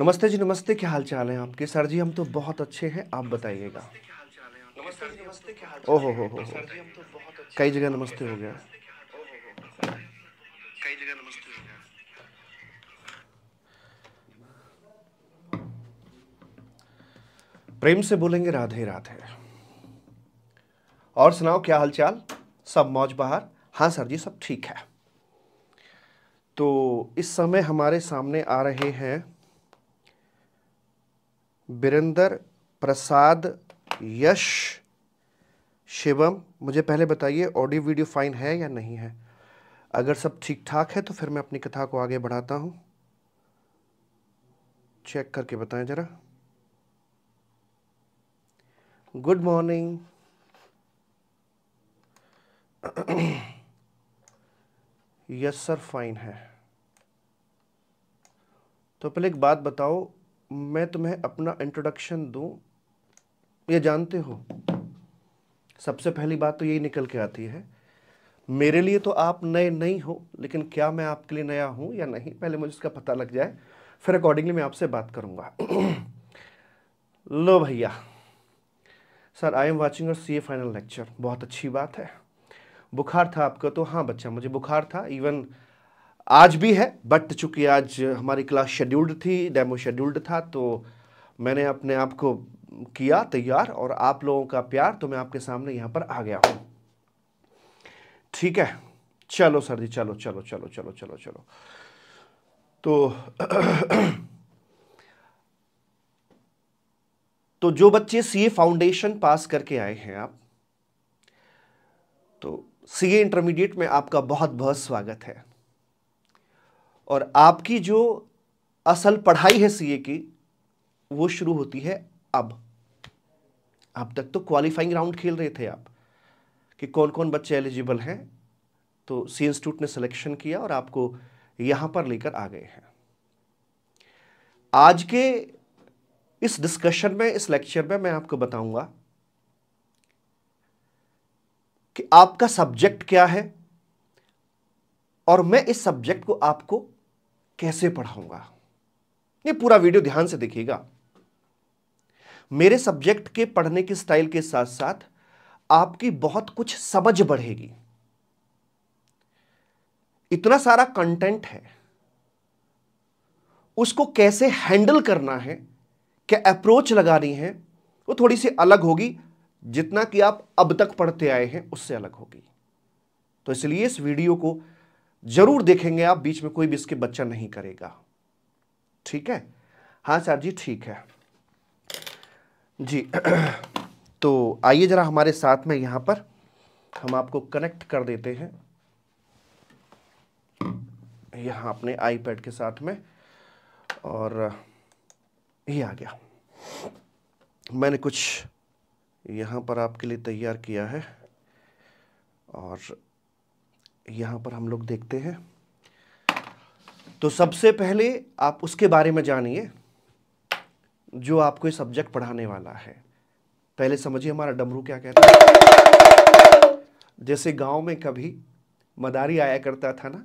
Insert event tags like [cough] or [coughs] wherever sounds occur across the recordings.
नमस्ते जी नमस्ते क्या हाल चाल है आपके सर जी हम तो बहुत अच्छे हैं आप बताइएगा ओहो हो हो कई जगह नमस्ते हो गया कई जगह नमस्ते हो गया प्रेम से बोलेंगे राधे राधे और सुनाओ क्या हालचाल सब मौज बाहर हाँ सर जी सब ठीक है तो इस समय हमारे सामने आ रहे हैं बिरेंदर प्रसाद यश शिवम मुझे पहले बताइए ऑडियो वीडियो फाइन है या नहीं है अगर सब ठीक ठाक है तो फिर मैं अपनी कथा को आगे बढ़ाता हूँ चेक करके बताएं ज़रा good morning yes sir fine है तो पहले एक बात बताओ मैं तुम्हें अपना इंट्रोडक्शन दू ये जानते हो सबसे पहली बात तो यही निकल के आती है मेरे लिए तो आप नए नहीं हो लेकिन क्या मैं आपके लिए नया हूं या नहीं पहले मुझे इसका पता लग जाए फिर अकॉर्डिंगली मैं आपसे बात करूंगा [clears throat] लो भैया sir I am watching your C A final lecture बहुत अच्छी बात है बुखार था आपका तो हाँ बच्चा मुझे बुखार था इवन आज भी है बट चूंकि आज हमारी क्लास शेड्यूल्ड थी डेमो शेड्यूल्ड था तो मैंने अपने आप को किया तैयार और आप लोगों का प्यार तो मैं आपके सामने यहां पर आ गया हूं ठीक है चलो सर जी चलो चलो चलो चलो चलो चलो तो [clears throat] तो जो बच्चे सीए फाउंडेशन पास करके आए हैं आप तो सीए इंटरमीडिएट में आपका बहुत बहुत स्वागत है और आपकी जो असल पढ़ाई है सीए की वो शुरू होती है अब अब तक तो क्वालिफाइंग राउंड खेल रहे थे आप कि कौन कौन बच्चे एलिजिबल हैं तो सी इंस्टीट्यूट ने सिलेक्शन किया और आपको यहां पर लेकर आ गए हैं आज के इस डिस्कशन में इस लेक्चर में मैं आपको बताऊंगा कि आपका सब्जेक्ट क्या है और मैं इस सब्जेक्ट को आपको कैसे पढ़ाऊंगा ये पूरा वीडियो ध्यान से देखिएगा मेरे सब्जेक्ट के पढ़ने के स्टाइल के साथ साथ आपकी बहुत कुछ समझ बढ़ेगी इतना सारा कंटेंट है उसको कैसे हैंडल करना है क्या अप्रोच लगानी है वो थोड़ी सी अलग होगी जितना कि आप अब तक पढ़ते आए हैं उससे अलग होगी तो इसलिए इस वीडियो को जरूर देखेंगे आप बीच में कोई भी इसके बच्चा नहीं करेगा ठीक है हाँ सर जी ठीक है जी [clears throat] तो आइए ज़रा हमारे साथ में यहां पर हम आपको कनेक्ट कर देते हैं यहां अपने आईपैड के साथ में और ये आ गया मैंने कुछ यहां पर आपके लिए तैयार किया है और यहाँ पर हम लोग देखते हैं तो सबसे पहले आप उसके बारे में जानिए जो आपको ये सब्जेक्ट पढ़ाने वाला है पहले समझिए हमारा डमरू क्या कहता है जैसे गांव में कभी मदारी आया करता था ना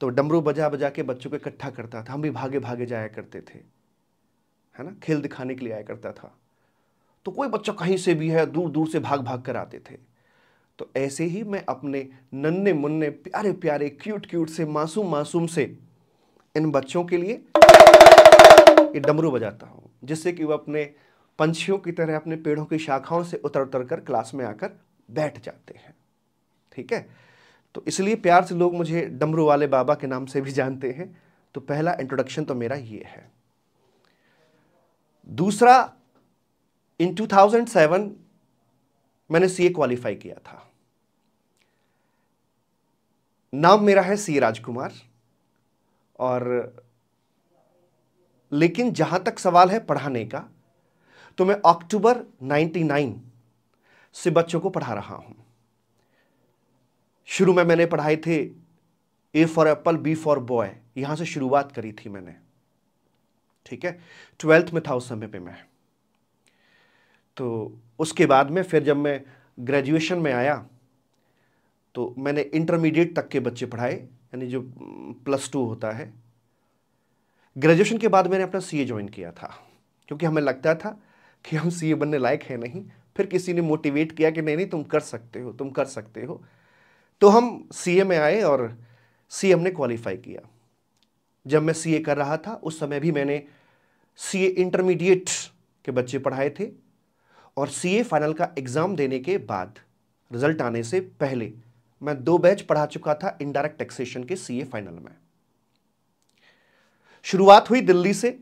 तो डमरू बजा बजा के बच्चों को इकट्ठा करता था हम भी भागे भागे जाया करते थे है ना खेल दिखाने के लिए आया करता था तो कोई बच्चा कहीं से भी है दूर दूर से भाग भाग कर आते थे तो ऐसे ही मैं अपने नन्ने मुन्ने प्यारे प्यारे क्यूट क्यूट से मासूम मासूम से इन बच्चों के लिए ये डमरू बजाता हूँ जिससे कि वह अपने पंछियों की तरह अपने पेड़ों की शाखाओं से उतर उतर कर क्लास में आकर बैठ जाते हैं ठीक है तो इसलिए प्यार से लोग मुझे डमरू वाले बाबा के नाम से भी जानते हैं तो पहला इंट्रोडक्शन तो मेरा ये है दूसरा इन 2007 मैंने सीए क्वालिफाई किया था नाम मेरा है सी राजकुमार और लेकिन जहां तक सवाल है पढ़ाने का तो मैं अक्टूबर 99 से बच्चों को पढ़ा रहा हूं शुरू में मैंने पढ़ाए थे A for apple B for boy यहां से शुरुआत करी थी मैंने ठीक है ट्वेल्थ में था उस समय पे मैं तो उसके बाद में फिर जब मैं ग्रेजुएशन में आया तो मैंने इंटरमीडिएट तक के बच्चे पढ़ाए यानी जो प्लस टू होता है ग्रेजुएशन के बाद मैंने अपना सी ए ज्वाइन किया था क्योंकि हमें लगता था कि हम सी ए बनने लायक हैं नहीं फिर किसी ने मोटिवेट किया कि नहीं नहीं तुम कर सकते हो तुम कर सकते हो तो हम सी ए में आए और सी ने क्वालिफाई किया जब मैं सी ए कर रहा था उस समय भी मैंने सी ए इंटरमीडिएट के बच्चे पढ़ाए थे और सी ए फाइनल का एग्ज़ाम देने के बाद रिजल्ट आने से पहले मैं दो बैच पढ़ा चुका था इनडायरेक्ट टैक्सेशन के सीए फाइनल में शुरुआत हुई दिल्ली से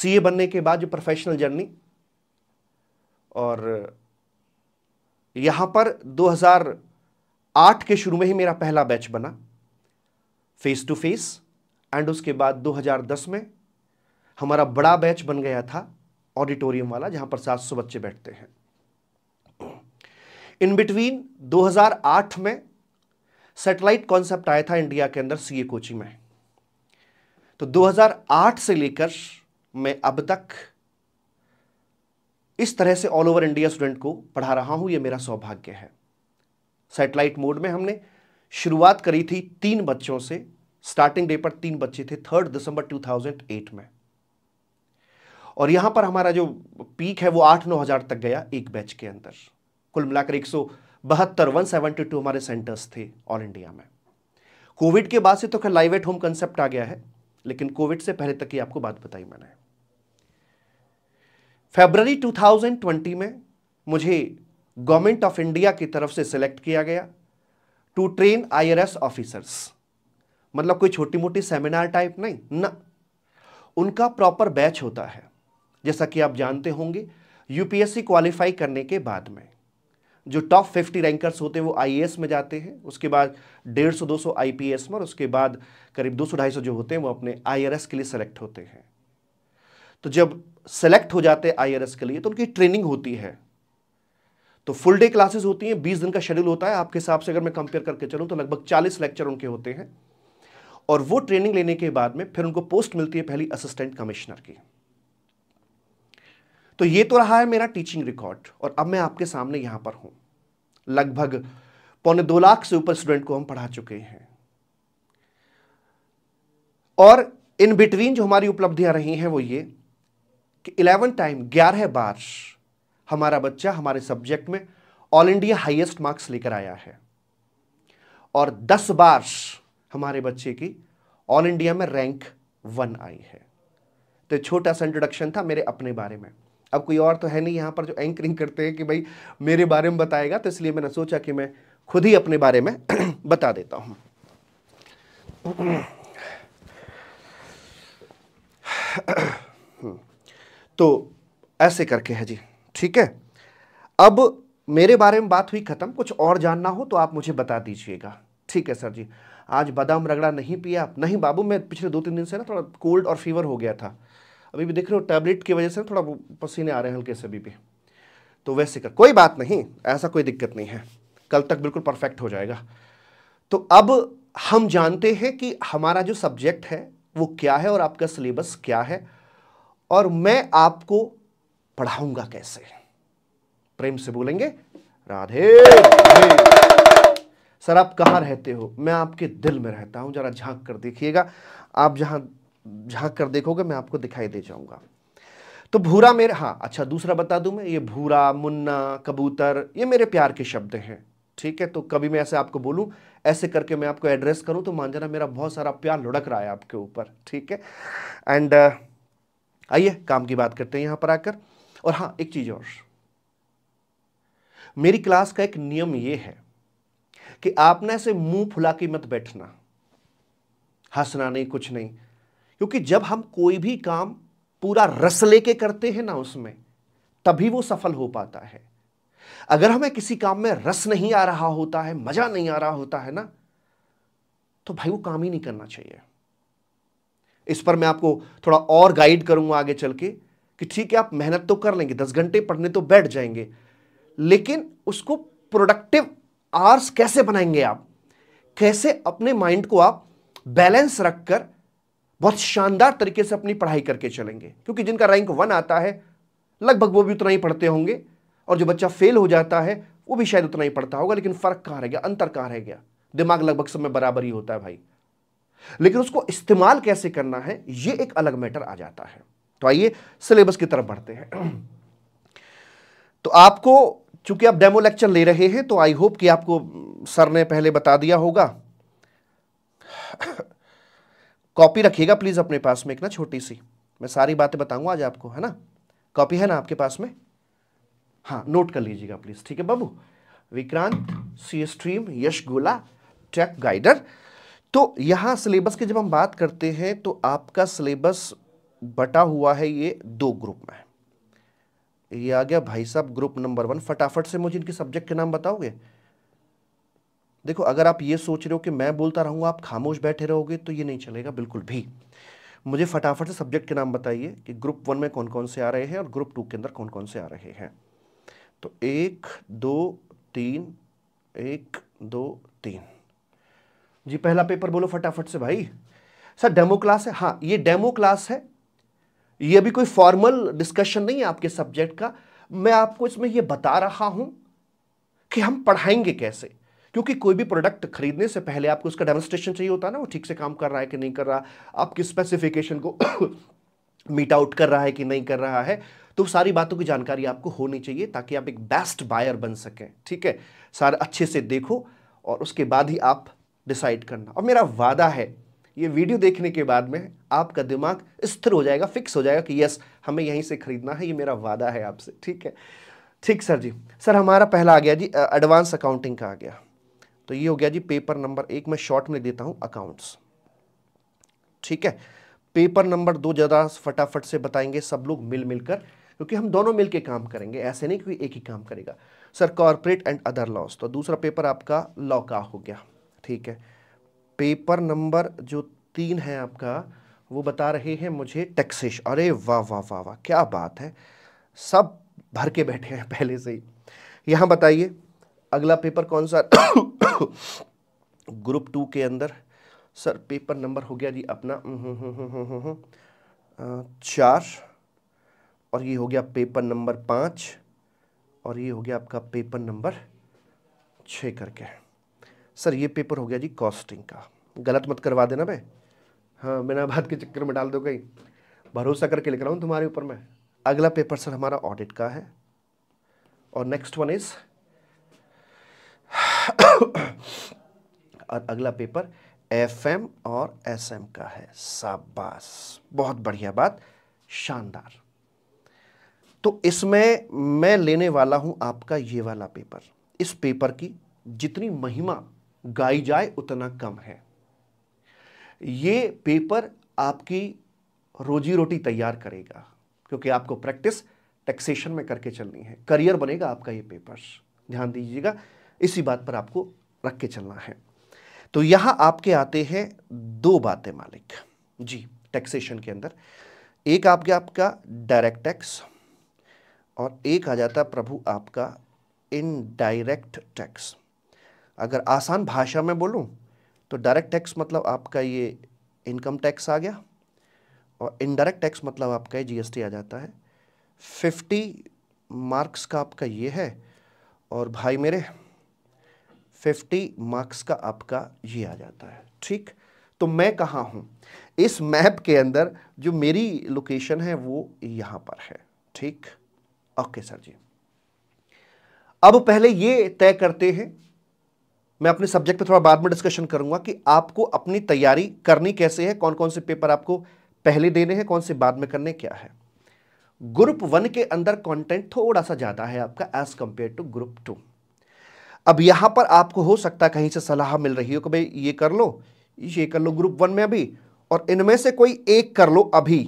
सीए बनने के बाद जो प्रोफेशनल जर्नी और यहां पर 2008 के शुरू में ही मेरा पहला बैच बना फेस टू फेस एंड उसके बाद 2010 में हमारा बड़ा बैच बन गया था ऑडिटोरियम वाला जहां पर 700 बच्चे बैठते हैं इन बिटवीन 2008 में सेटेलाइट कॉन्सेप्ट आया था इंडिया के अंदर सीए कोची में तो 2008 से लेकर मैं अब तक इस तरह से ऑल ओवर इंडिया स्टूडेंट को पढ़ा रहा हूं यह मेरा सौभाग्य है सेटेलाइट मोड में हमने शुरुआत करी थी तीन बच्चों से स्टार्टिंग डे पर तीन बच्चे थे थर्ड दिसंबर 2008 में और यहां पर हमारा जो पीक है वो आठ नौ हजार तक गया एक बैच के अंदर कुल मिलाकर एक सौ बहत्तर वन सेवेंटी टू हमारे सेंटर्स थे ऑल इंडिया में कोविड के बाद से तो खैर लाइव एट होम कंसेप्ट आ गया है लेकिन कोविड से पहले तक ही आपको बात बताई मैंने थाउजेंड 2020 में मुझे गवर्नमेंट ऑफ इंडिया की तरफ से सिलेक्ट किया गया टू ट्रेन आईआरएस ऑफिसर्स मतलब कोई छोटी मोटी सेमिनार टाइप नहीं ना उनका प्रॉपर बैच होता है जैसा कि आप जानते होंगे यूपीएससी क्वालिफाई करने के बाद में जो टॉप फिफ्टी रैंकर्स होते हैं वो आईएएस में जाते हैं उसके बाद डेढ़ सौ दो सौ आई में और उसके बाद करीब दो सौ ढाई सौ जो होते हैं वो अपने आईआरएस के लिए सेलेक्ट होते हैं तो जब सेलेक्ट हो जाते हैं आईआरएस के लिए तो उनकी ट्रेनिंग होती है तो फुल डे क्लासेस होती हैं बीस दिन का शेड्यूल होता है आपके हिसाब से अगर मैं कंपेयर करके चलूँ तो लगभग चालीस लेक्चर उनके होते हैं और वो ट्रेनिंग लेने के बाद में फिर उनको पोस्ट मिलती है पहली असिस्टेंट कमिश्नर की तो ये तो रहा है मेरा टीचिंग रिकॉर्ड और अब मैं आपके सामने यहां पर हूं लगभग पौने दो लाख से ऊपर स्टूडेंट को हम पढ़ा चुके हैं और इन बिटवीन जो हमारी उपलब्धियां रही हैं वो ये कि इलेवन टाइम ग्यारह बार हमारा बच्चा हमारे सब्जेक्ट में ऑल इंडिया हाईएस्ट मार्क्स लेकर आया है और दस बार हमारे बच्चे की ऑल इंडिया में रैंक वन आई है तो छोटा सा इंट्रोडक्शन था मेरे अपने बारे में अब कोई और तो है नहीं यहाँ पर जो एंकरिंग करते हैं कि भाई मेरे बारे में बताएगा तो इसलिए मैंने सोचा कि मैं खुद ही अपने बारे में [clears throat] बता देता हूँ [clears throat] तो ऐसे करके है जी ठीक है अब मेरे बारे में बात हुई ख़त्म कुछ और जानना हो तो आप मुझे बता दीजिएगा ठीक है सर जी आज बादाम रगड़ा नहीं पिया नहीं बाबू मैं पिछले दो तीन दिन से ना थोड़ा कोल्ड और फीवर हो गया था अभी भी देख रहे हो टैबलेट की वजह से थोड़ा पसीने आ रहे हैं हल्के से अभी भी तो वैसे कर कोई बात नहीं ऐसा कोई दिक्कत नहीं है कल तक बिल्कुल परफेक्ट हो जाएगा तो अब हम जानते हैं कि हमारा जो सब्जेक्ट है वो क्या है और आपका सिलेबस क्या है और मैं आपको पढ़ाऊंगा कैसे प्रेम से बोलेंगे राधे, सर आप कहाँ रहते हो मैं आपके दिल में रहता हूँ जरा झांक कर देखिएगा आप जहाँ झांक कर देखोगे मैं आपको दिखाई दे जाऊंगा तो भूरा मेरे हाँ अच्छा दूसरा बता दूं मैं ये भूरा मुन्ना कबूतर ये मेरे प्यार के शब्द हैं ठीक है तो कभी मैं ऐसे आपको बोलूं ऐसे करके मैं आपको एड्रेस करूं तो मान जाना मेरा बहुत सारा प्यार लुढ़क रहा है आपके ऊपर ठीक है एंड uh, आइए काम की बात करते हैं यहां पर आकर और हाँ एक चीज़ और मेरी क्लास का एक नियम यह है कि आपने ऐसे मुंह फुला के मत बैठना हंसना नहीं कुछ नहीं क्योंकि जब हम कोई भी काम पूरा रस लेके करते हैं ना उसमें तभी वो सफल हो पाता है अगर हमें किसी काम में रस नहीं आ रहा होता है मजा नहीं आ रहा होता है ना तो भाई वो काम ही नहीं करना चाहिए इस पर मैं आपको थोड़ा और गाइड करूंगा आगे चल के कि ठीक है आप मेहनत तो कर लेंगे दस घंटे पढ़ने तो बैठ जाएंगे लेकिन उसको प्रोडक्टिव आर्स कैसे बनाएंगे आप कैसे अपने माइंड को आप बैलेंस रखकर बहुत शानदार तरीके से अपनी पढ़ाई करके चलेंगे क्योंकि जिनका रैंक वन आता है लगभग वो भी उतना ही पढ़ते होंगे और जो बच्चा फेल हो जाता है वो भी शायद उतना ही पढ़ता होगा लेकिन फ़र्क कहाँ रह गया अंतर कहाँ रह गया दिमाग लगभग सब में बराबर ही होता है भाई लेकिन उसको इस्तेमाल कैसे करना है ये एक अलग मैटर आ जाता है तो आइए सिलेबस की तरफ बढ़ते हैं [clears throat] तो आपको चूंकि आप डेमो लेक्चर ले रहे हैं तो आई होप कि आपको सर ने पहले बता दिया होगा [clears throat] कॉपी रखिएगा प्लीज़ अपने पास में एक ना छोटी सी मैं सारी बातें बताऊंगा आज आपको है ना कॉपी है ना आपके पास में हाँ नोट कर लीजिएगा प्लीज़ ठीक है बाबू विक्रांत सी स्ट्रीम यश गोला टेक गाइडर तो यहाँ सिलेबस की जब हम बात करते हैं तो आपका सिलेबस बटा हुआ है ये दो ग्रुप में ये आ गया भाई साहब ग्रुप नंबर वन फटाफट से मुझे इनके सब्जेक्ट के नाम बताओगे देखो अगर आप ये सोच रहे हो कि मैं बोलता रहूँगा आप खामोश बैठे रहोगे तो ये नहीं चलेगा बिल्कुल भी मुझे फटाफट से सब्जेक्ट के नाम बताइए कि ग्रुप वन में कौन कौन से आ रहे हैं और ग्रुप टू के अंदर कौन कौन से आ रहे हैं तो एक दो तीन एक दो तीन जी पहला पेपर बोलो फटाफट से भाई सर डेमो क्लास है हाँ ये डेमो क्लास है ये अभी कोई फॉर्मल डिस्कशन नहीं है आपके सब्जेक्ट का मैं आपको इसमें ये बता रहा हूं कि हम पढ़ाएंगे कैसे क्योंकि कोई भी प्रोडक्ट खरीदने से पहले आपको उसका डेमोस्ट्रेशन चाहिए होता है ना वो ठीक से काम कर रहा है कि नहीं कर रहा आपकी स्पेसिफिकेशन को मीट [coughs] आउट कर रहा है कि नहीं कर रहा है तो सारी बातों की जानकारी आपको होनी चाहिए ताकि आप एक बेस्ट बायर बन सकें ठीक है सारा अच्छे से देखो और उसके बाद ही आप डिसाइड करना और मेरा वादा है ये वीडियो देखने के बाद में आपका दिमाग स्थिर हो जाएगा फिक्स हो जाएगा कि यस हमें यहीं से खरीदना है ये मेरा वादा है आपसे ठीक है ठीक सर जी सर हमारा पहला आ गया जी एडवांस अकाउंटिंग का आ गया तो ये हो गया जी पेपर नंबर एक मैं शॉर्ट में लिख देता हूँ अकाउंट्स ठीक है पेपर नंबर दो ज़्यादा फटाफट से बताएंगे सब लोग मिल मिलकर क्योंकि हम दोनों मिलकर काम करेंगे ऐसे नहीं कि एक ही काम करेगा sir corporate and other laws तो दूसरा पेपर आपका लॉ का हो गया ठीक है पेपर नंबर जो तीन है आपका वो बता रहे हैं मुझे टैक्सेश अरे वाह वाह वाह वाह क्या बात है सब भर के बैठे हैं पहले से ही यहाँ बताइए अगला पेपर कौन सा ग्रुप टू के अंदर सर पेपर नंबर हो गया जी अपना हम्म, हम्म, हम्म, चार और ये हो गया पेपर नंबर पाँच और ये हो गया आपका पेपर नंबर छः करके सर ये पेपर हो गया जी कॉस्टिंग का गलत मत करवा देना भाई हाँ बिना बात के चक्कर में डाल दो कहीं भरोसा करके लिख रहा हूँ तुम्हारे ऊपर मैं अगला पेपर सर हमारा ऑडिट का है और नेक्स्ट वन इज़ और अगला पेपर एफएम और एसएम का है शाबाश बहुत बढ़िया बात शानदार तो इसमें मैं लेने वाला हूं आपका ये वाला पेपर इस पेपर की जितनी महिमा गाई जाए उतना कम है ये पेपर आपकी रोजी रोटी तैयार करेगा क्योंकि आपको प्रैक्टिस टैक्सेशन में करके चलनी है करियर बनेगा आपका ये पेपर ध्यान दीजिएगा इसी बात पर आपको रख के चलना है तो यहां आपके आते हैं दो बातें मालिक जी टैक्सेशन के अंदर एक आप गया आपका डायरेक्ट टैक्स और एक आ जाता प्रभु आपका इनडायरेक्ट टैक्स अगर आसान भाषा में बोलूँ तो डायरेक्ट टैक्स मतलब आपका ये इनकम टैक्स आ गया और इनडायरेक्ट टैक्स मतलब आपका ये जीएसटी आ जाता है फिफ्टी मार्क्स का आपका ये है और भाई मेरे फिफ्टी मार्क्स का आपका ये आ जाता है ठीक तो मैं कहाँ हूँ इस मैप के अंदर जो मेरी लोकेशन है वो यहाँ पर है ठीक ओके सर जी अब पहले ये तय करते हैं मैं अपने सब्जेक्ट पे थोड़ा बाद में डिस्कशन करूंगा कि आपको अपनी तैयारी करनी कैसे है कौन कौन से पेपर आपको पहले देने हैं कौन से बाद में करने क्या है ग्रुप वन के अंदर कंटेंट थोड़ा सा ज़्यादा है आपका as compare to group two अब यहां पर आपको हो सकता है कहीं से सलाह मिल रही हो कि भाई ये कर लो ये कर लो ग्रुप वन में अभी और इनमें से कोई एक कर लो अभी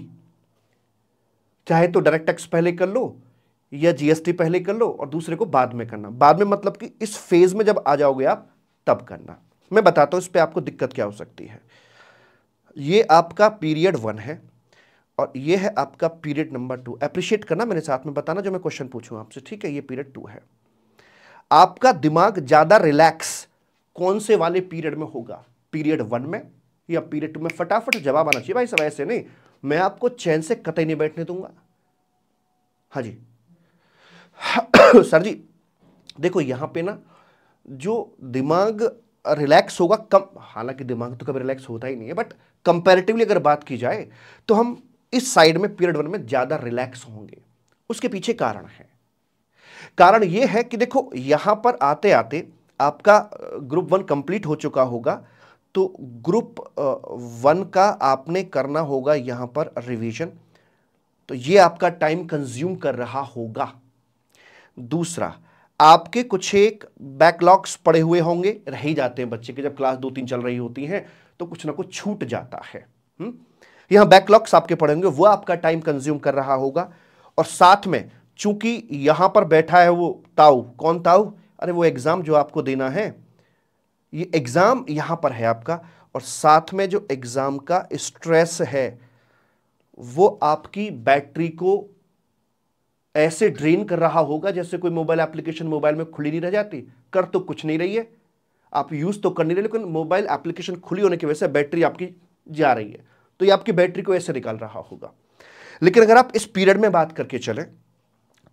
चाहे तो डायरेक्ट टैक्स पहले कर लो या जीएसटी पहले कर लो और दूसरे को बाद में करना बाद में मतलब कि इस फेज में जब आ जाओगे आप तब करना मैं बताता हूं इस पर आपको दिक्कत क्या हो सकती है ये आपका पीरियड वन है और ये है आपका पीरियड नंबर टू अप्रिशिएट करना मेरे साथ में बताना जो मैं क्वेश्चन पूछूं आपसे ठीक है ये पीरियड टू है आपका दिमाग ज़्यादा रिलैक्स कौन से वाले पीरियड में होगा पीरियड वन में या पीरियड टू में फटाफट जवाब आना चाहिए भाई सब ऐसे नहीं मैं आपको चैन से कतई नहीं बैठने दूंगा हाँ जी [coughs] सर जी देखो यहां पे ना जो दिमाग रिलैक्स होगा कम हालांकि दिमाग तो कभी रिलैक्स होता ही नहीं है बट कंपैरेटिवली अगर बात की जाए तो हम इस साइड में पीरियड वन में ज़्यादा रिलैक्स होंगे उसके पीछे कारण है कारण ये है कि देखो यहाँ पर आते आते आपका ग्रुप वन कंप्लीट हो चुका होगा तो ग्रुप वन का आपने करना होगा यहाँ पर रिवीजन तो ये आपका टाइम कंज्यूम कर रहा होगा दूसरा आपके कुछ एक बैकलॉग्स पड़े हुए होंगे रह ही जाते हैं बच्चे के जब क्लास दो तीन चल रही होती हैं तो कुछ ना कुछ छूट जाता है हम्म। यहाँ बैकलॉग्स आपके पड़े होंगे वह आपका टाइम कंज्यूम कर रहा होगा और साथ में चूंकि यहां पर बैठा है वो ताऊ कौन ताऊ अरे वो एग्ज़ाम जो आपको देना है ये एग्ज़ाम यहां पर है आपका और साथ में जो एग्ज़ाम का स्ट्रेस है वो आपकी बैटरी को ऐसे ड्रेन कर रहा होगा जैसे कोई मोबाइल एप्लीकेशन मोबाइल में खुली नहीं रह जाती कर तो कुछ नहीं रही है आप यूज़ तो कर नहीं रहे लेकिन मोबाइल एप्लीकेशन खुली होने की वजह से बैटरी आपकी जा रही है तो ये आपकी बैटरी को ऐसे निकाल रहा होगा लेकिन अगर आप इस पीरियड में बात करके चलें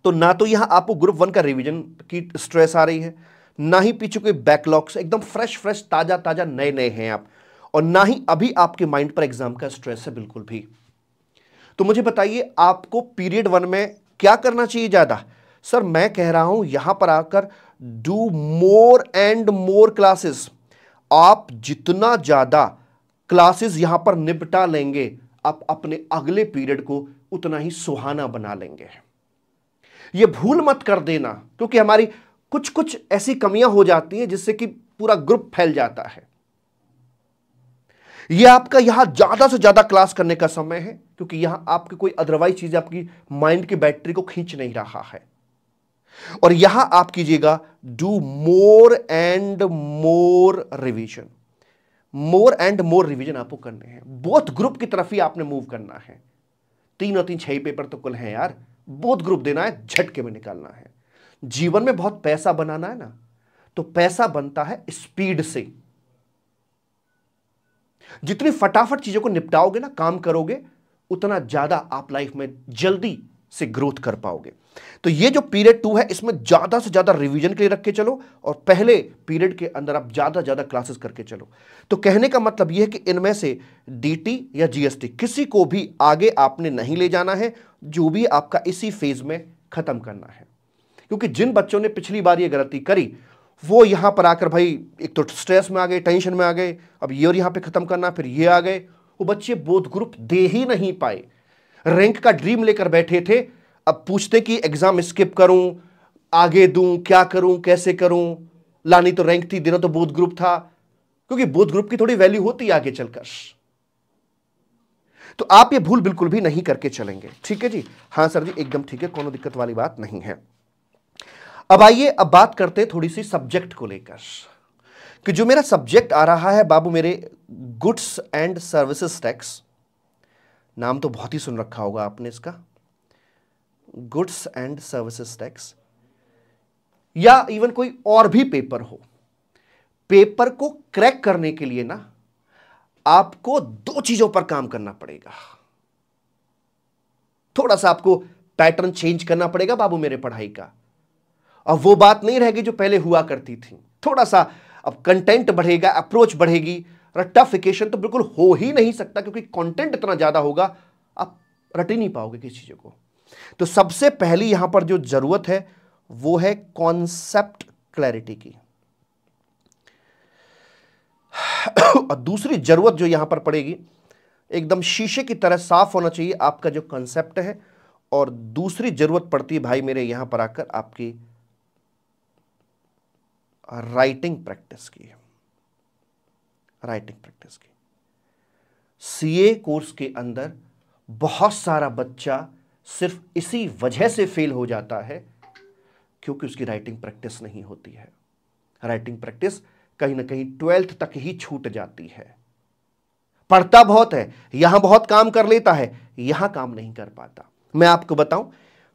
तो ना तो यहां आपको ग्रुप वन का रिविजन की स्ट्रेस आ रही है ना ही पीछे कोई बैकलॉग्स एकदम फ्रेश फ्रेश ताज़ा ताज़ा नए नए हैं आप और ना ही अभी आपके माइंड पर एग्जाम का स्ट्रेस है बिल्कुल भी तो मुझे बताइए आपको पीरियड वन में क्या करना चाहिए ज़्यादा सर मैं कह रहा हूं यहां पर आकर do more and more classes आप जितना ज़्यादा क्लासेस यहां पर निपटा लेंगे आप अपने अगले पीरियड को उतना ही सुहाना बना लेंगे ये भूल मत कर देना क्योंकि हमारी कुछ कुछ ऐसी कमियां हो जाती हैं जिससे कि पूरा ग्रुप फैल जाता है यह आपका यहां ज्यादा से ज्यादा क्लास करने का समय है क्योंकि यहां आपकी कोई अदरवाइज चीज आपकी माइंड की बैटरी को खींच नहीं रहा है और यहां आप कीजिएगा do more and more revision more and more revision आपको करने हैं बोथ ग्रुप की तरफ ही आपने मूव करना है तीन और तीन छह पेपर तो कुल हैं यार बोध ग्रुप देना है झटके में निकालना है जीवन में बहुत पैसा बनाना है ना तो पैसा बनता है स्पीड से जितनी फटाफट चीजों को निपटाओगे ना काम करोगे उतना ज्यादा आप लाइफ में जल्दी से ग्रोथ कर पाओगे तो ये जो पीरियड टू है इसमें ज़्यादा से ज़्यादा रिवीजन के लिए रख के चलो और पहले पीरियड के अंदर आप ज़्यादा ज़्यादा क्लासेस करके चलो तो कहने का मतलब यह है कि इनमें से डीटी या जीएसटी किसी को भी आगे आपने नहीं ले जाना है जो भी आपका इसी फेज में ख़त्म करना है क्योंकि जिन बच्चों ने पिछली बार ये गलती करी वो यहां पर आकर भाई एक तो स्ट्रेस में आ गए टेंशन में आ गए अब ये और यहां पे ख़त्म करना फिर ये आ गए वो बच्चे बोध ग्रुप दे ही नहीं पाए रैंक का ड्रीम लेकर बैठे थे अब पूछते कि एग्ज़ाम स्किप करूं आगे दूं क्या करूं कैसे करूं लानी तो रैंक थी देना तो बोध ग्रुप था क्योंकि बोध ग्रुप की थोड़ी वैल्यू होती है आगे चलकर तो आप ये भूल बिल्कुल भी नहीं करके चलेंगे ठीक है जी हाँ सर जी एकदम ठीक है कोनो दिक्कत वाली बात नहीं है अब आइए अब बात करते हैं थोड़ी सी सब्जेक्ट को लेकर कि जो मेरा सब्जेक्ट आ रहा है बाबू मेरे गुड्स एंड सर्विसेज टैक्स नाम तो बहुत ही सुन रखा होगा आपने इसका गुड्स एंड सर्विसेज टैक्स या इवन कोई और भी पेपर हो पेपर को क्रैक करने के लिए ना आपको दो चीजों पर काम करना पड़ेगा थोड़ा सा आपको पैटर्न चेंज करना पड़ेगा बाबू मेरे पढ़ाई का और वो बात नहीं रहेगी जो पहले हुआ करती थी थोड़ा सा अब कंटेंट बढ़ेगा अप्रोच बढ़ेगी रट्टाफिकेशन तो बिल्कुल हो ही नहीं सकता क्योंकि कंटेंट इतना ज़्यादा होगा आप रट ही नहीं पाओगे किसी चीज़ों को तो सबसे पहली यहां पर जो ज़रूरत है वो है कॉन्सेप्ट क्लैरिटी की और दूसरी ज़रूरत जो यहां पर पड़ेगी एकदम शीशे की तरह साफ़ होना चाहिए आपका जो कंसेप्ट है और दूसरी ज़रूरत पड़ती है भाई मेरे यहां पर आकर आपकी राइटिंग प्रैक्टिस की राइटिंग प्रैक्टिस की सीए कोर्स के अंदर बहुत सारा बच्चा सिर्फ इसी वजह से फेल हो जाता है क्योंकि उसकी राइटिंग प्रैक्टिस नहीं होती है राइटिंग प्रैक्टिस कहीं ना कहीं ट्वेल्थ तक ही छूट जाती है पढ़ता बहुत है यहां बहुत काम कर लेता है यहां काम नहीं कर पाता मैं आपको बताऊं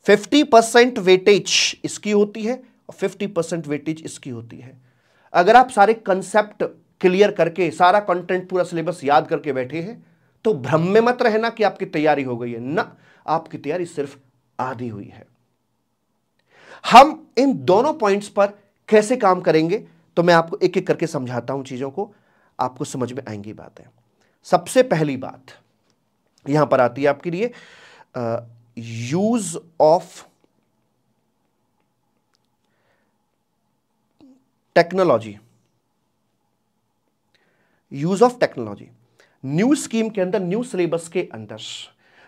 50 परसेंट वेटेज इसकी होती है और 50 परसेंट वेटेज इसकी होती है अगर आप सारे कंसेप्ट क्लियर करके सारा कंटेंट पूरा सिलेबस याद करके बैठे हैं तो भ्रम में मत रहना कि आपकी तैयारी हो गई है ना आपकी तैयारी सिर्फ आधी हुई है हम इन दोनों पॉइंट्स पर कैसे काम करेंगे तो मैं आपको एक एक करके समझाता हूं चीज़ों को आपको समझ में आएंगी बातें सबसे पहली बात यहां पर आती है आपके लिए use of technology use of technology new scheme के अंदर न्यू सिलेबस के अंदर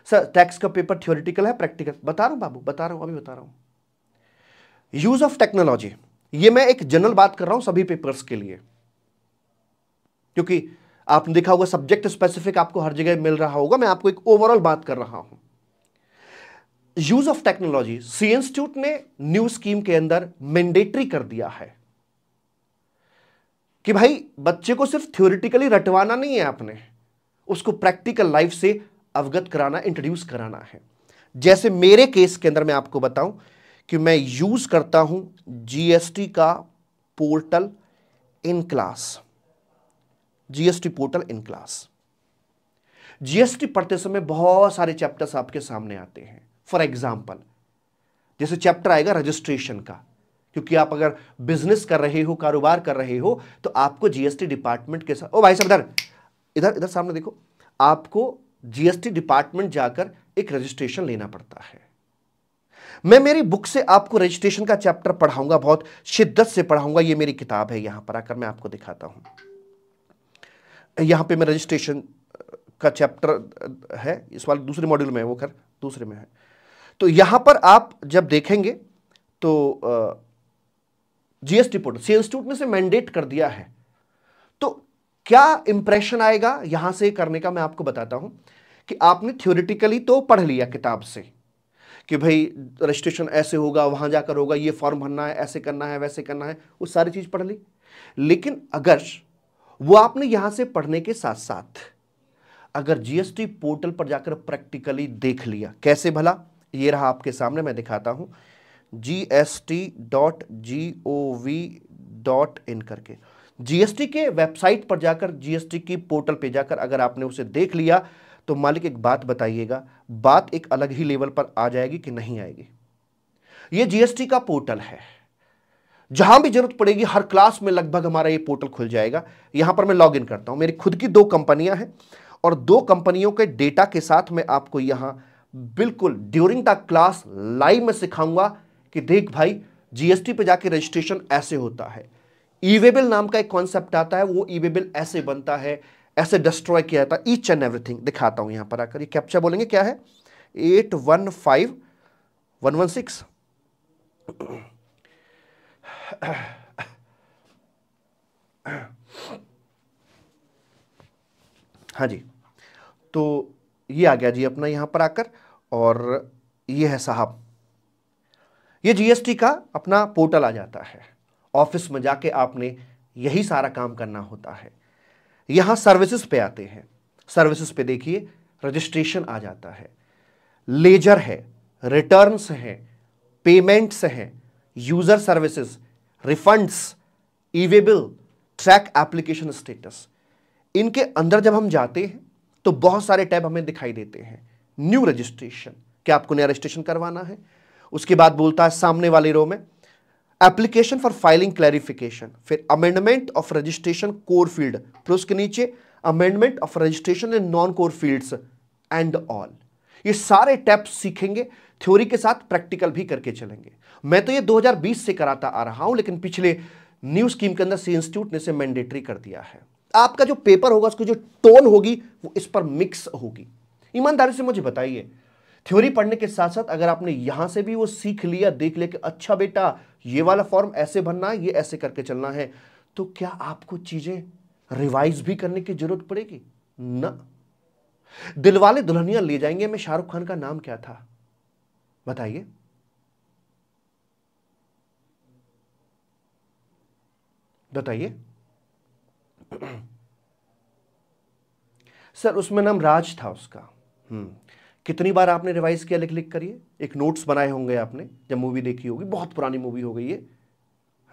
सर टैक्स का पेपर थ्योरिटिकल है प्रैक्टिकल बता रहा हूं बाबू बता रहा हूं अभी बता रहा हूं यूज ऑफ टेक्नोलॉजी ये मैं एक जनरल बात कर रहा हूं सभी पेपर्स के लिए क्योंकि आपने देखा होगा सब्जेक्ट स्पेसिफिक आपको हर जगह मिल रहा होगा मैं आपको एक ओवरऑल बात कर रहा हूं use of technology C institute ने न्यू स्कीम के अंदर मैंडेटरी कर दिया है कि भाई बच्चे को सिर्फ थ्योरिटिकली रटवाना नहीं है आपने उसको प्रैक्टिकल लाइफ से अवगत कराना इंट्रोड्यूस कराना है जैसे मेरे केस के अंदर मैं आपको बताऊं कि मैं यूज़ करता हूं जीएसटी का portal in class GST portal in class GST पढ़ते समय बहुत सारे चैप्टर्स आपके सामने आते हैं फॉर एग्जाम्पल जैसे चैप्टर आएगा रजिस्ट्रेशन का क्योंकि आप अगर बिजनेस कर रहे हो कारोबार कर रहे हो तो आपको जीएसटी डिपार्टमेंट के साथ ओ भाई साहब इधर इधर इधर सामने देखो आपको जीएसटी डिपार्टमेंट जाकर एक रजिस्ट्रेशन लेना पड़ता है मैं मेरी बुक से आपको रजिस्ट्रेशन का चैप्टर पढ़ाऊंगा बहुत शिद्दत से पढ़ाऊंगा ये मेरी किताब है यहां पर आकर मैं आपको दिखाता हूं यहां पे मैं रजिस्ट्रेशन का चैप्टर है इस वाले दूसरे मॉड्यूल में है वो कर दूसरे में है तो यहां पर आप जब देखेंगे तो जीएसटी पोर्टल सी इंस्टीट्यूट ने से मैंडेट कर दिया है तो क्या इंप्रेशन आएगा यहां से करने का मैं आपको बताता हूं कि आपने थ्योरिटिकली तो पढ़ लिया किताब से कि भाई रजिस्ट्रेशन ऐसे होगा वहाँ जाकर होगा ये फॉर्म भरना है ऐसे करना है वैसे करना है वो सारी चीज़ पढ़ ली लेकिन अगर वो आपने यहाँ से पढ़ने के साथ साथ अगर जीएसटी पोर्टल पर जाकर प्रैक्टिकली देख लिया कैसे भला ये रहा आपके सामने मैं दिखाता हूँ G S T dot G O V dot in करके जीएसटी के वेबसाइट पर जाकर जीएसटी की पोर्टल पर जाकर अगर आपने उसे देख लिया तो मालिक एक बात बताइएगा बात एक अलग ही लेवल पर आ जाएगी कि नहीं आएगी यह जीएसटी का पोर्टल है जहां भी जरूरत पड़ेगी हर क्लास में लगभग हमारा यह पोर्टल खुल जाएगा यहां पर मैं लॉग इन करता हूं मेरी खुद की दो कंपनियां हैं और दो कंपनियों के डेटा के साथ मैं आपको यहां बिल्कुल ड्यूरिंग द क्लास लाइव में सिखाऊंगा कि देख भाई जीएसटी पे जाके रजिस्ट्रेशन ऐसे होता है ईवेबल नाम का एक कॉन्सेप्ट आता है वो ईवेबल ऐसे बनता है ऐसे डिस्ट्रॉय किया जाता है ईच एंड एवरीथिंग दिखाता हूं यहां पर आकर ये कैप्चा बोलेंगे क्या है eight one five one one six हाँ जी तो ये आ गया जी अपना यहां पर आकर और ये है साहब ये जीएसटी का अपना पोर्टल आ जाता है ऑफिस में जाके आपने यही सारा काम करना होता है यहां सर्विसेज पे आते हैं सर्विसेज पे देखिए रजिस्ट्रेशन आ जाता है लेजर है रिटर्न्स है पेमेंट्स हैं user services refunds e track application status इनके अंदर जब हम जाते हैं तो बहुत सारे टैब हमें दिखाई देते हैं न्यू रजिस्ट्रेशन क्या आपको नया रजिस्ट्रेशन करवाना है उसके बाद बोलता है सामने वाले रो में एप्लीकेशन फॉर फाइलिंग क्लैरिफिकेशन फिर amendment of registration core field फिर उसके नीचे amendment of registration in non core fields and all ये सारे टेप्स सीखेंगे थ्योरी के साथ प्रैक्टिकल भी करके चलेंगे मैं तो ये 2020 से कराता आ रहा हूं लेकिन पिछले न्यू स्कीम के अंदर सी इंस्टीट्यूट ने इसे मैंडेटरी कर दिया है आपका जो पेपर होगा उसकी जो टोन होगी वो इस पर मिक्स होगी ईमानदारी से मुझे बताइए थ्योरी पढ़ने के साथ साथ अगर आपने यहां से भी वो सीख लिया देख लिया कि अच्छा बेटा ये वाला फॉर्म ऐसे भरना है ये ऐसे करके चलना है तो क्या आपको चीजें रिवाइज भी करने की जरूरत पड़ेगी ना दिलवाले दुल्हनिया ले जाएंगे में शाहरुख खान का नाम क्या था बताइए बताइए [clears throat] सर उसमें नाम राज था उसका हम्म कितनी बार आपने रिवाइज किया लिख लिख करिए एक नोट्स बनाए होंगे आपने जब मूवी देखी होगी बहुत पुरानी मूवी हो गई है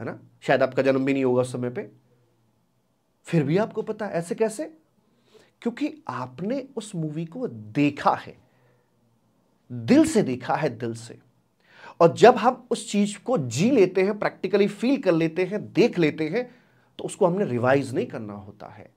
है ना शायद आपका जन्म भी नहीं होगा उस समय पे फिर भी आपको पता ऐसे कैसे क्योंकि आपने उस मूवी को देखा है दिल से देखा है दिल से और जब हम उस चीज को जी लेते हैं प्रैक्टिकली फील कर लेते हैं देख लेते हैं तो उसको हमने रिवाइज नहीं करना होता है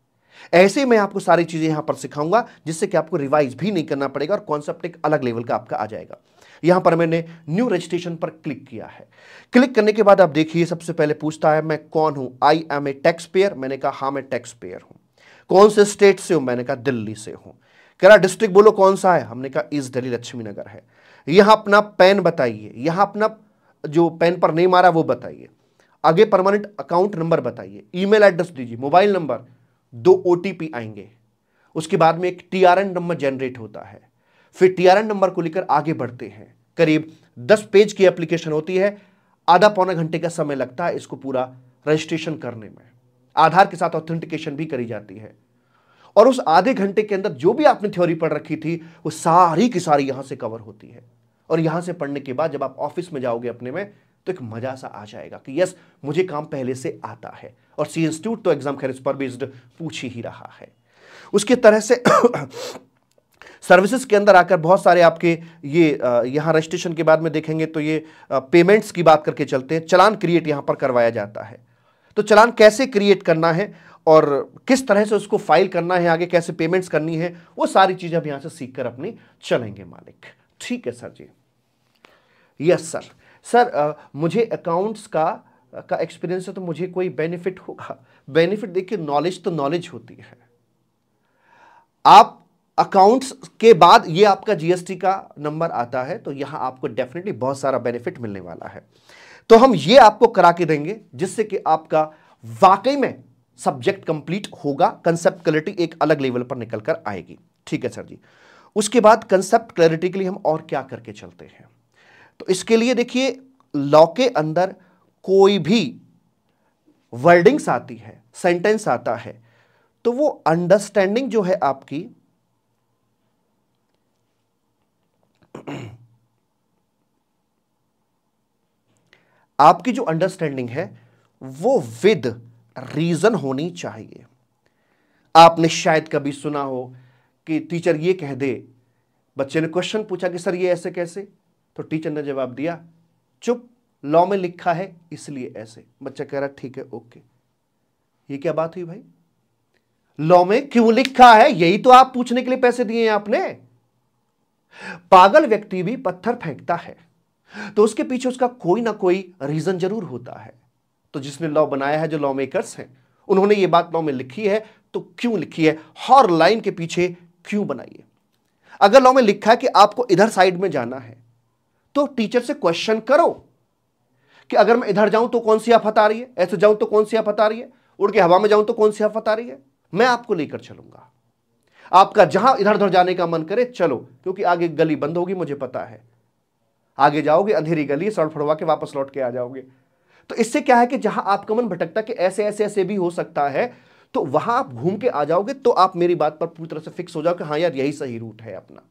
ऐसे मैं आपको सारी चीज़ें यहां पर सिखाऊंगा जिससे कि आपको रिवाइज भी नहीं करना पड़ेगा और कॉन्सेप्ट एक अलग लेवल का आपका आ जाएगा यहां पर मैंने न्यू रजिस्ट्रेशन पर क्लिक किया है क्लिक करने के बाद आप देखिए सबसे पहले पूछता है मैं कौन हूं I am a tax payer मैंने कहा हा मैं टैक्स पेयर हूं कौन से स्टेट से हूं मैंने कहा दिल्ली से हूं कह रहा डिस्ट्रिक्ट बोलो कौन सा है हमने कहा ईस्ट दिल्ली लक्ष्मी नगर है यहां अपना पैन बताइए यहां अपना जो पैन पर नेम आ रहा वो बताइए आगे परमानेंट अकाउंट नंबर बताइए ईमेल एड्रेस दीजिए मोबाइल नंबर दो ओ आएंगे उसके बाद में एक टी नंबर जनरेट होता है फिर टी नंबर को लेकर आगे बढ़ते हैं करीब दस पेज की एप्लीकेशन होती है आधा पौना घंटे का समय लगता है इसको पूरा रजिस्ट्रेशन करने में आधार के साथ ऑथेंटिकेशन भी करी जाती है और उस आधे घंटे के अंदर जो भी आपने थ्योरी पढ़ रखी थी वो सारी की सारी यहां से कवर होती है और यहां से पढ़ने के बाद जब आप ऑफिस में जाओगे अपने में तो एक मज़ा सा आ जाएगा कि यस मुझे काम पहले से आता है और सी इंस्टीट्यूट तो एग्जाम खैर इस पर बेस्ड पूछ ही रहा है उसकी तरह से सर्विसेज के अंदर आकर बहुत सारे आपके ये यहाँ रजिस्ट्रेशन के बाद में देखेंगे तो ये पेमेंट्स की बात करके चलते हैं चलान क्रिएट यहाँ पर करवाया जाता है तो चलान कैसे क्रिएट करना है और किस तरह से उसको फाइल करना है आगे कैसे पेमेंट्स करनी है वो सारी चीज़ें हम यहाँ से सीख अपनी चलेंगे मालिक ठीक है sir ji yes sir sir आ, मुझे अकाउंट्स का का एक्सपीरियंस है तो मुझे कोई बेनिफिट होगा बेनिफिट देखिए नॉलेज तो नॉलेज होती है आप अकाउंट्स के बाद ये आपका जीएसटी का नंबर आता है तो यहां आपको डेफिनेटली बहुत सारा बेनिफिट मिलने वाला है तो हम ये आपको करा के देंगे जिससे कि आपका वाकई में सब्जेक्ट कंप्लीट होगा कंसेप्ट क्लैरिटी एक अलग लेवल पर निकल कर आएगी ठीक है सर जी उसके बाद कंसेप्ट क्लैरिटी के लिए हम और क्या करके चलते हैं तो इसके लिए देखिए लॉ के अंदर कोई भी वर्डिंग्स आती है सेंटेंस आता है तो वो अंडरस्टैंडिंग जो है आपकी आपकी जो अंडरस्टैंडिंग है वो विद रीजन होनी चाहिए आपने शायद कभी सुना हो कि टीचर ये कह दे बच्चे ने क्वेश्चन पूछा कि सर ये ऐसे कैसे तो टीचर ने जवाब दिया चुप लॉ में लिखा है इसलिए ऐसे बच्चा कह रहा ठीक है ओके ये क्या बात हुई भाई लॉ में क्यों लिखा है यही तो आप पूछने के लिए पैसे दिए हैं आपने पागल व्यक्ति भी पत्थर फेंकता है तो उसके पीछे उसका कोई ना कोई रीजन जरूर होता है तो जिसने लॉ बनाया है जो लॉ मेकर्स हैं उन्होंने ये बात लॉ में लिखी है तो क्यों लिखी है हॉर लाइन के पीछे क्यों बनाइए अगर लॉ में लिखा है कि आपको इधर साइड में जाना है तो टीचर से क्वेश्चन करो कि अगर मैं इधर जाऊं तो कौन सी आफत आ रही है ऐसे जाऊं तो कौन सी आफत आ रही है उड़ के हवा में जाऊं तो कौन सी आफत आ रही है मैं आपको लेकर चलूंगा आपका जहां इधर उधर जाने का मन करे चलो क्योंकि आगे गली बंद होगी मुझे पता है आगे जाओगे अंधेरी गली सड़ फड़वा के वापस लौट के आ जाओगे तो इससे क्या है कि जहां आपका मन भटकता कि ऐसे ऐसे ऐसे भी हो सकता है तो वहां आप घूम के आ जाओगे तो आप मेरी बात पर पूरी तरह से फिक्स हो जाओ कि हाँ यार यही सही रूट है अपना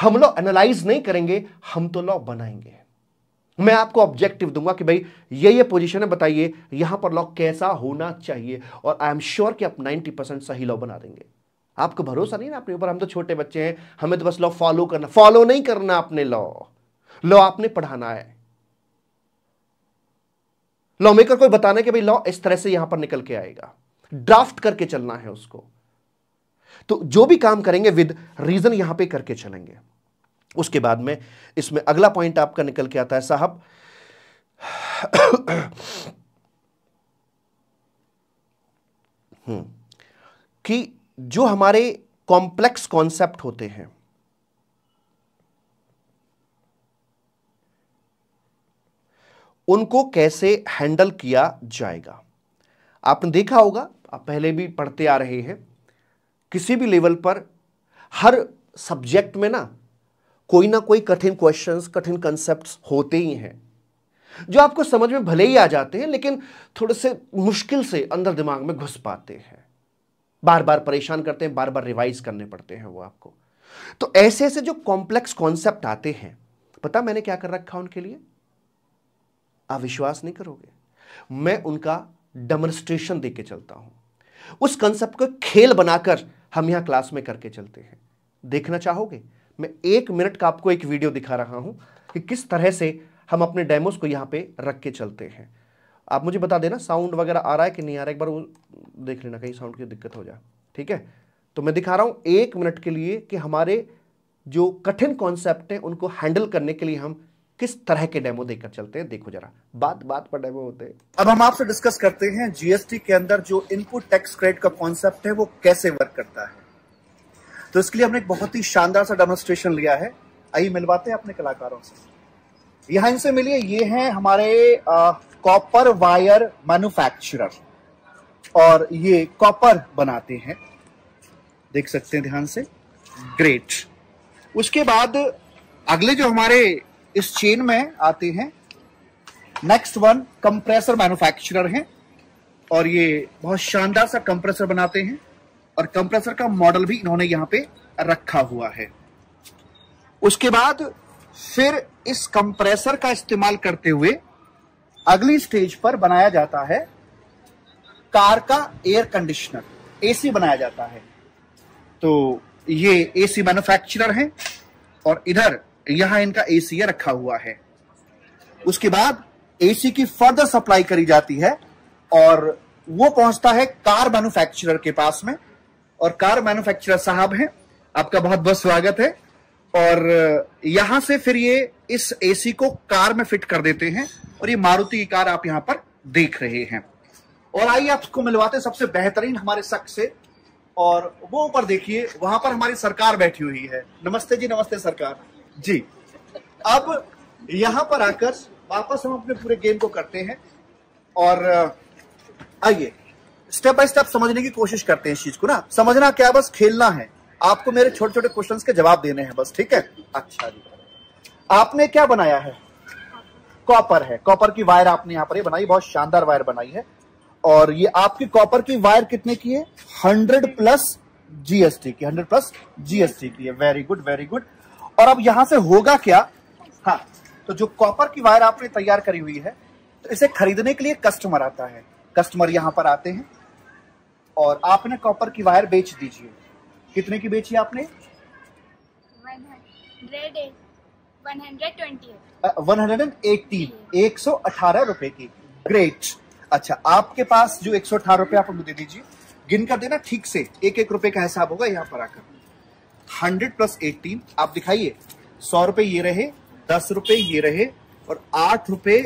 हम लोग एनालाइज नहीं करेंगे हम तो लॉ बनाएंगे मैं आपको ऑब्जेक्टिव दूंगा कि भाई ये ये पोजीशन है बताइए यहां पर लॉ कैसा होना चाहिए और आई एम श्योर कि आप 90 परसेंट सही लॉ बना देंगे आपको भरोसा नहीं ना अपने ऊपर हम तो छोटे बच्चे हैं हमें तो बस लॉ फॉलो करना फॉलो नहीं करना आपने लॉ लॉ आपने पढ़ाना है लॉ मेकर को बताना कि भाई लॉ इस तरह से यहां पर निकल के आएगा ड्राफ्ट करके चलना है उसको तो जो भी काम करेंगे विद रीजन यहां पे करके चलेंगे उसके बाद में इसमें अगला पॉइंट आपका निकल के आता है साहब हम्म, कि जो हमारे कॉम्प्लेक्स कॉन्सेप्ट होते हैं उनको कैसे हैंडल किया जाएगा आपने देखा होगा आप पहले भी पढ़ते आ रहे हैं किसी भी लेवल पर हर सब्जेक्ट में ना कोई ना कोई कठिन क्वेश्चंस कठिन कंसेप्ट होते ही हैं जो आपको समझ में भले ही आ जाते हैं लेकिन थोड़े से मुश्किल से अंदर दिमाग में घुस पाते हैं बार बार परेशान करते हैं बार बार रिवाइज करने पड़ते हैं वो आपको तो ऐसे ऐसे जो कॉम्प्लेक्स कॉन्सेप्ट आते हैं पता मैंने क्या कर रखा उनके लिए आप विश्वास नहीं करोगे मैं उनका डेमोन्स्ट्रेशन दे के चलता हूं उस कंसेप्ट को खेल बनाकर हम यहां क्लास में करके चलते हैं देखना चाहोगे मैं एक मिनट का आपको एक वीडियो दिखा रहा हूं कि किस तरह से हम अपने डेमोस को यहां पे रख के चलते हैं आप मुझे बता देना साउंड वगैरह आ रहा है कि नहीं आ रहा है एक बार वो देख लेना कहीं साउंड की दिक्कत हो जाए ठीक है तो मैं दिखा रहा हूं एक मिनट के लिए कि हमारे जो कठिन कॉन्सेप्ट हैं उनको हैंडल करने के लिए हम किस तरह के डेमो देकर चलते हैं देखो जरा बात बात पर डेमो होते हैं अब हम आपसे डिस्कस करते हैं जीएसटी के अंदर जो इनपुट टैक्स क्रेडिट का कॉन्सेप्ट है वो कैसे वर्क करता है तो इसके लिए हमने एक बहुत ही शानदार सा डेमोन्स्ट्रेशन लिया है आइए मिलवाते हैं अपने कलाकारों से यहाँ इनसे मिलिए ये हैं हमारे कॉपर वायर मैन्युफैक्चरर और ये कॉपर बनाते हैं देख सकते हैं ध्यान से ग्रेट उसके बाद अगले जो हमारे इस चेन में आते हैं नेक्स्ट वन कंप्रेसर मैन्युफैक्चरर हैं और ये बहुत शानदार सा कंप्रेसर बनाते हैं और कंप्रेसर का मॉडल भी इन्होंने यहां पे रखा हुआ है उसके बाद फिर इस कंप्रेसर का इस्तेमाल करते हुए अगली स्टेज पर बनाया जाता है कार का एयर कंडीशनर एसी बनाया जाता है तो ये एसी मैन्युफैक्चरर हैं और इधर यहां इनका एसी रखा हुआ है उसके बाद एसी की फर्दर सप्लाई करी जाती है और वो पहुंचता है कार मैन्युफैक्चरर के पास में और कार मैन्युफैक्चरर साहब हैं आपका बहुत बहुत स्वागत है और यहां से फिर ये इस एसी को कार में फिट कर देते हैं और ये मारुति की कार आप यहां पर देख रहे हैं और आइए आपको मिलवाते सबसे बेहतरीन हमारे शख्स से और वो ऊपर देखिए वहां पर हमारी सरकार बैठी हुई है नमस्ते जी नमस्ते सरकार जी अब यहां पर आकर वापस हम अपने पूरे गेम को करते हैं और आइए स्टेप बाय स्टेप समझने की कोशिश करते हैं इस चीज को ना समझना क्या बस खेलना है आपको मेरे छोटे छोटे क्वेश्चंस के जवाब देने हैं बस ठीक है अच्छा जी आपने क्या बनाया है कॉपर है कॉपर की वायर आपने यहाँ पर ये बनाई बहुत शानदार वायर बनाई है और ये आपकी कॉपर की वायर कितने की है हंड्रेड प्लस जीएसटी की हंड्रेड प्लस जीएसटी की है वेरी गुड वेरी गुड और अब यहां से होगा क्या हाँ तो जो कॉपर की वायर आपने तैयार करी हुई है तो इसे खरीदने के लिए कस्टमर आता है कस्टमर यहां पर आते हैं और आपने कॉपर की वायर बेच दीजिए कितने की बेची आपने वन हंड्रेड एंड एट्टी एक सौ अठारह रुपए की ग्रेट अच्छा आपके पास जो एक सौ अठारह रुपए आप मुझे दे दीजिए गिन कर देना ठीक से एक एक रुपए का हिसाब होगा यहाँ पर आकर हंड्रेड प्लस एट्टीन आप दिखाइए सौ रुपए ये रहे दस रुपए ये रहे और आठ रुपए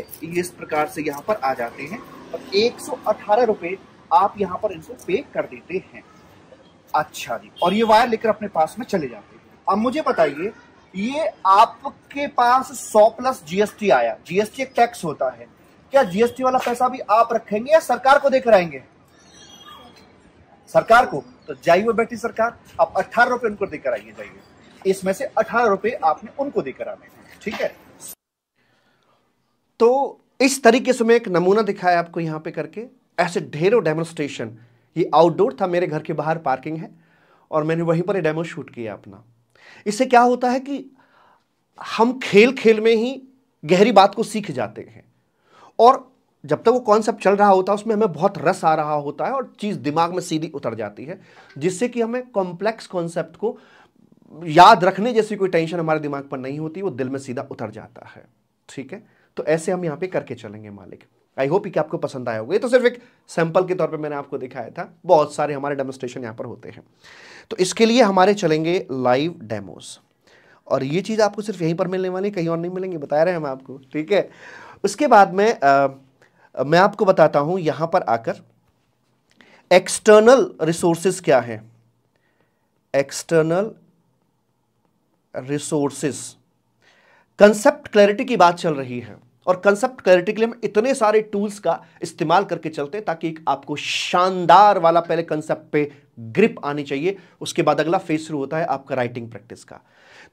इस प्रकार से यहाँ पर आ जाते हैं और एक सौ अठारह रुपए आप यहाँ पर इनको पे कर देते हैं अच्छा जी और ये वायर लेकर अपने पास में चले जाते हैं अब मुझे बताइए ये आपके पास 100 प्लस जीएसटी आया जीएसटी एक टैक्स होता है क्या जीएसटी वाला पैसा भी आप रखेंगे या सरकार को देकर आएंगे सरकार को तो जाइए बैठी सरकार आप अठारह रुपए उनको देकर आइए जाइए इसमें से अठारह रुपए आपने उनको देकर आने ठीक है तो इस तरीके से मैं एक नमूना दिखाया आपको यहां पे करके ऐसे ढेरों डेमोस्ट्रेशन ये आउटडोर था मेरे घर के बाहर पार्किंग है और मैंने वहीं पर डेमो शूट किया अपना इससे क्या होता है कि हम खेल खेल में ही गहरी बात को सीख जाते हैं और जब तक वो कॉन्सेप्ट चल रहा होता है उसमें हमें बहुत रस आ रहा होता है और चीज़ दिमाग में सीधी उतर जाती है जिससे कि हमें कॉम्प्लेक्स कॉन्सेप्ट को याद रखने जैसी कोई टेंशन हमारे दिमाग पर नहीं होती वो दिल में सीधा उतर जाता है ठीक है तो ऐसे हम यहाँ पे करके चलेंगे मालिक आई होप कि आपको पसंद आया होगा ये तो सिर्फ एक सैंपल के तौर पे मैंने आपको दिखाया था बहुत सारे हमारे डेमोस्ट्रेशन यहाँ पर होते हैं तो इसके लिए हमारे चलेंगे लाइव डेमोस और ये चीज़ आपको सिर्फ यहीं पर मिलने वाली कहीं और नहीं मिलेंगे बता रहे हैं हम आपको ठीक है उसके बाद में आ, मैं आपको बताता हूँ यहाँ पर आकर एक्सटर्नल रिसोर्सेस क्या हैं एक्सटर्नल रिसोर्सेस कंसेप्ट क्लैरिटी की बात चल रही है और कंसेप्ट हम इतने सारे टूल्स का इस्तेमाल करके चलते हैं ताकि आपको शानदार वाला पहले कंसेप्ट पे ग्रिप आनी चाहिए उसके बाद अगला फेज शुरू होता है आपका राइटिंग प्रैक्टिस का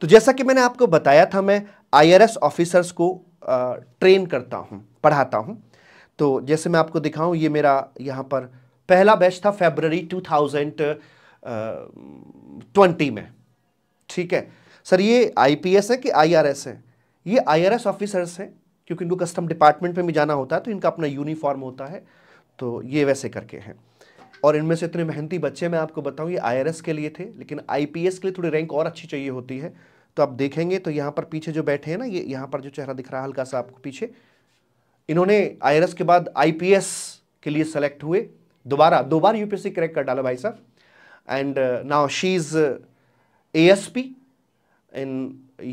तो जैसा कि मैंने आपको बताया था मैं आईआरएस ऑफिसर्स को आ, ट्रेन करता हूँ पढ़ाता हूँ तो जैसे मैं आपको दिखाऊँ ये मेरा यहाँ पर पहला बैच था फेबररी टू ट्वेंटी में ठीक है सर ये आई है कि आई है ये आई ऑफिसर्स हैं क्योंकि इनको कस्टम डिपार्टमेंट में भी जाना होता है तो इनका अपना यूनिफॉर्म होता है तो ये वैसे करके हैं और इनमें से इतने मेहनती बच्चे मैं आपको बताऊं ये आई के लिए थे लेकिन आईपीएस के लिए थोड़ी रैंक और अच्छी चाहिए होती है तो आप देखेंगे तो यहाँ पर पीछे जो बैठे हैं ना ये यहाँ पर जो चेहरा दिख रहा है हल्का सा आपको पीछे इन्होंने आई के बाद आई के लिए सेलेक्ट हुए दोबारा दो बार यूपीएससी क्रैक कर डाला भाई साहब and now she is a in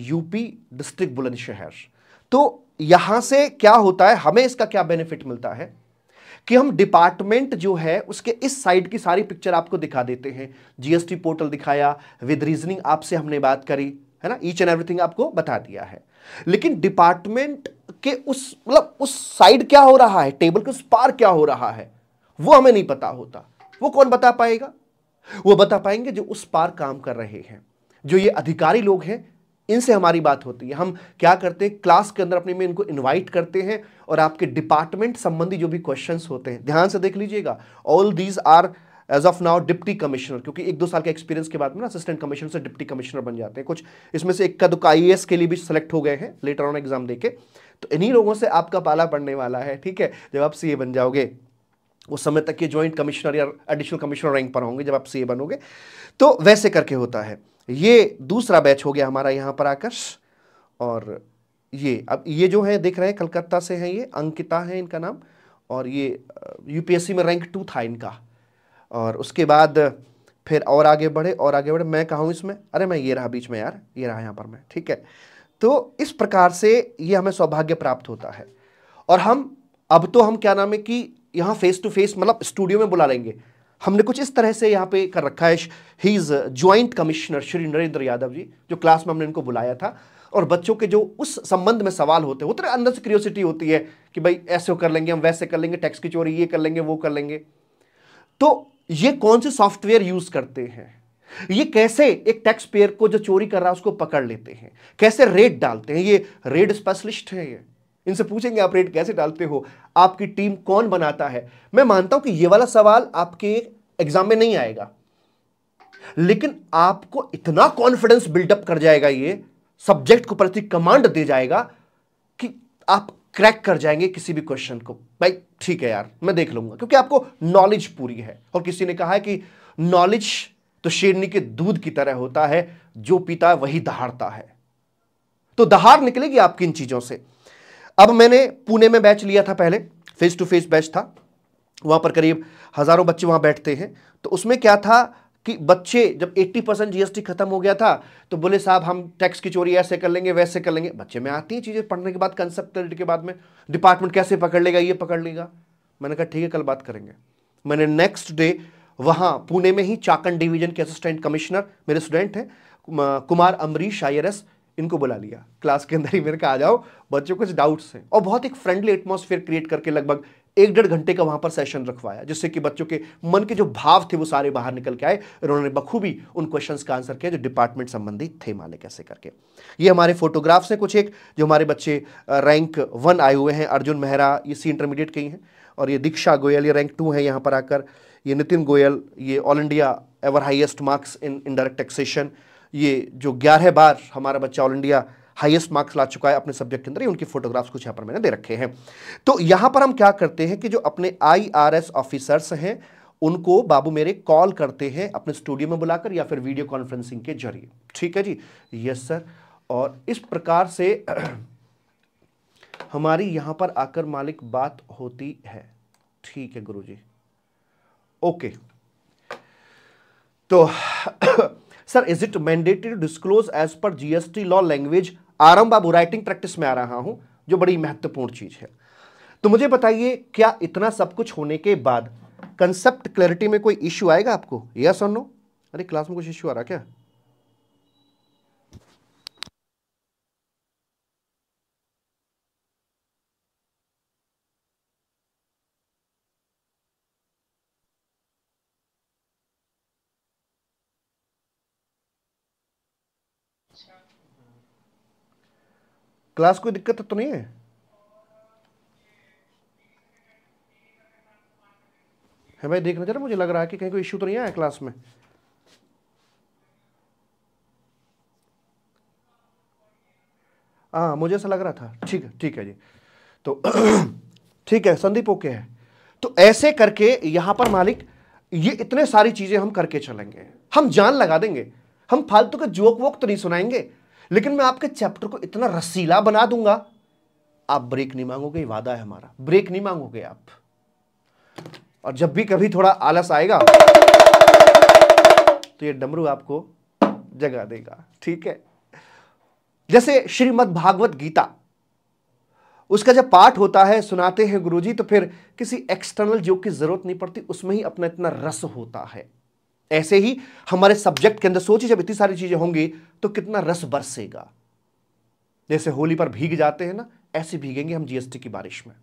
UP district Bulandshahr तो यहां से क्या होता है हमें इसका क्या बेनिफिट मिलता है कि हम डिपार्टमेंट जो है उसके इस साइड की सारी पिक्चर आपको दिखा देते हैं जीएसटी पोर्टल दिखाया विद रीजनिंग आपसे हमने बात करी है ना ईच एंड एवरीथिंग आपको बता दिया है लेकिन डिपार्टमेंट के उस मतलब उस साइड क्या हो रहा है टेबल के उस पार क्या हो रहा है वो हमें नहीं पता होता वो कौन बता पाएगा वो बता पाएंगे जो उस पार काम कर रहे हैं जो ये अधिकारी लोग हैं इनसे हमारी बात होती है हम क्या करते हैं क्लास के अंदर अपने में इनको इनवाइट करते हैं और आपके डिपार्टमेंट संबंधी जो भी क्वेश्चंस होते हैं ध्यान से देख लीजिएगा all these are as of now deputy commissioner क्योंकि एक दो साल के एक्सपीरियंस के बाद में ना असिस्टेंट कमिश्नर से डिप्टी कमिश्नर बन जाते हैं कुछ इसमें से एक का आई तो के लिए भी सिलेक्ट हो गए हैं लेटर ऑन एग्जाम देके तो इन्हीं लोगों से आपका पाला पड़ने वाला है ठीक है जब आप सी बन जाओगे उस समय तक के ज्वाइंट कमिश्नर या एडिशनल कमिश्नर रैंक पर होंगे जब आप सी बनोगे तो वैसे करके होता है ये दूसरा बैच हो गया हमारा यहाँ पर आकर्ष और ये अब ये जो है देख रहे हैं कलकत्ता से हैं ये अंकिता है इनका नाम और ये यूपीएससी में रैंक टू था इनका और उसके बाद फिर और आगे बढ़े और आगे बढ़े मैं कहा इसमें अरे मैं ये रहा बीच में यार ये रहा यहाँ पर मैं ठीक है तो इस प्रकार से ये हमें सौभाग्य प्राप्त होता है और हम अब तो हम क्या नाम है कि यहाँ फेस टू फेस मतलब स्टूडियो में बुला लेंगे हमने कुछ इस तरह से यहाँ पे कर रखा है he is joint commissioner Shri Narendra Yadav ji जो क्लास में हमने इनको बुलाया था और बच्चों के जो उस संबंध में सवाल होते हैं उतने अंदर से क्रियोसिटी होती है कि भाई ऐसे कर लेंगे हम वैसे कर लेंगे टैक्स की चोरी ये कर लेंगे वो कर लेंगे तो ये कौन से सॉफ्टवेयर यूज़ करते हैं ये कैसे एक टैक्स पेयर को जो चोरी कर रहा है उसको पकड़ लेते हैं कैसे रेड डालते हैं ये रेड स्पेशलिस्ट है ये इनसे पूछेंगे आप रेट कैसे डालते हो आपकी टीम कौन बनाता है मैं मानता हूं कि यह वाला सवाल आपके एग्जाम में नहीं आएगा लेकिन आपको इतना कॉन्फिडेंस बिल्डअप कर जाएगा ये सब्जेक्ट को प्रति कमांड दे जाएगा कि आप क्रैक कर जाएंगे किसी भी क्वेश्चन को भाई ठीक है यार मैं देख लूंगा क्योंकि आपको नॉलेज पूरी है और किसी ने कहा है कि नॉलेज तो शेरनी के दूध की तरह होता है जो पीता है वही दहाड़ता है तो दहाड़ निकलेगी आपकी इन चीजों से अब मैंने पुणे में बैच लिया था पहले फेस टू फेस बैच था वहां पर करीब हज़ारों बच्चे वहां बैठते हैं तो उसमें क्या था कि बच्चे जब 80 परसेंट जीएसटी खत्म हो गया था तो बोले साहब हम टैक्स की चोरी ऐसे कर लेंगे वैसे कर लेंगे बच्चे में आती हैं चीज़ें पढ़ने के बाद कंसेप्ट के बाद में डिपार्टमेंट कैसे पकड़ लेगा ये पकड़ लेगा मैंने कहा ठीक है कल बात करेंगे मैंने नेक्स्ट डे वहां पुणे में ही चाकन डिवीजन के असिस्टेंट कमिश्नर मेरे स्टूडेंट हैं कुमार अमरीश आई इनको बुला लिया क्लास के अंदर ही मेरे कहा आ जाओ बच्चों कुछ डाउट्स हैं और बहुत एक फ्रेंडली एटमोसफेयर क्रिएट करके लगभग एक डेढ़ घंटे का वहाँ पर सेशन रखवाया जिससे कि बच्चों के मन के जो भाव थे वो सारे बाहर निकल के आए उन्होंने बखूबी उन क्वेश्चंस का आंसर किया जो डिपार्टमेंट संबंधी थे माने कैसे करके ये हमारे फोटोग्राफ्स हैं कुछ एक जो हमारे बच्चे रैंक वन आए हुए हैं अर्जुन मेहरा ये सी इंटरमीडिएट के ही हैं और ये दीक्षा गोयल ये रैंक टू है यहाँ पर आकर ये नितिन गोयल ये all India ever highest marks in indirect taxation ये जो ग्यारह बार हमारा बच्चा ऑल इंडिया हाईएस्ट मार्क्स ला चुका है अपने सब्जेक्ट के अंदर ही उनकी फोटोग्राफ्स कुछ यहाँ पर मैंने दे रखे हैं तो यहाँ पर हम क्या करते हैं कि जो अपने आईआरएस ऑफिसर्स हैं उनको बाबू मेरे कॉल करते हैं अपने स्टूडियो में बुलाकर या फिर वीडियो कॉन्फ्रेंसिंग के जरिए ठीक है जी यस सर और इस प्रकार से [clears throat] हमारी यहाँ पर आकर मालिक बात होती है ठीक है जी ओके तो [clears throat] [clears throat] sir is it mandatory to disclose as per GST law language आरंभ अब राइटिंग प्रैक्टिस में आ रहा हूं जो बड़ी महत्वपूर्ण चीज है तो मुझे बताइए क्या इतना सब कुछ होने के बाद कंसेप्ट क्लैरिटी में कोई इश्यू आएगा आपको यस और नो अरे क्लास में कुछ इश्यू आ रहा क्या क्लास कोई दिक्कत तो नहीं है है भाई देखना जरा मुझे लग रहा है कि कहीं कोई इश्यू तो नहीं आया क्लास में हाँ मुझे ऐसा लग रहा था ठीक है ठीक है जी तो [clears throat] ठीक है संदीप ओके है तो ऐसे करके यहां पर मालिक ये इतने सारी चीज़ें हम करके चलेंगे हम जान लगा देंगे हम फालतू का जोक वोक तो नहीं सुनाएंगे लेकिन मैं आपके चैप्टर को इतना रसीला बना दूंगा आप ब्रेक नहीं मांगोगे वादा है हमारा ब्रेक नहीं मांगोगे आप और जब भी कभी थोड़ा आलस आएगा तो ये डमरू आपको जगा देगा ठीक है जैसे श्रीमद् भागवत गीता उसका जब पाठ होता है सुनाते हैं गुरुजी तो फिर किसी एक्सटर्नल जोक की जरूरत नहीं पड़ती उसमें ही अपना इतना रस होता है ऐसे ही हमारे सब्जेक्ट के अंदर सोचिए जब इतनी सारी चीजें होंगी तो कितना रस बरसेगा जैसे होली पर भीग जाते हैं ना ऐसे भीगेंगे हम जीएसटी की बारिश में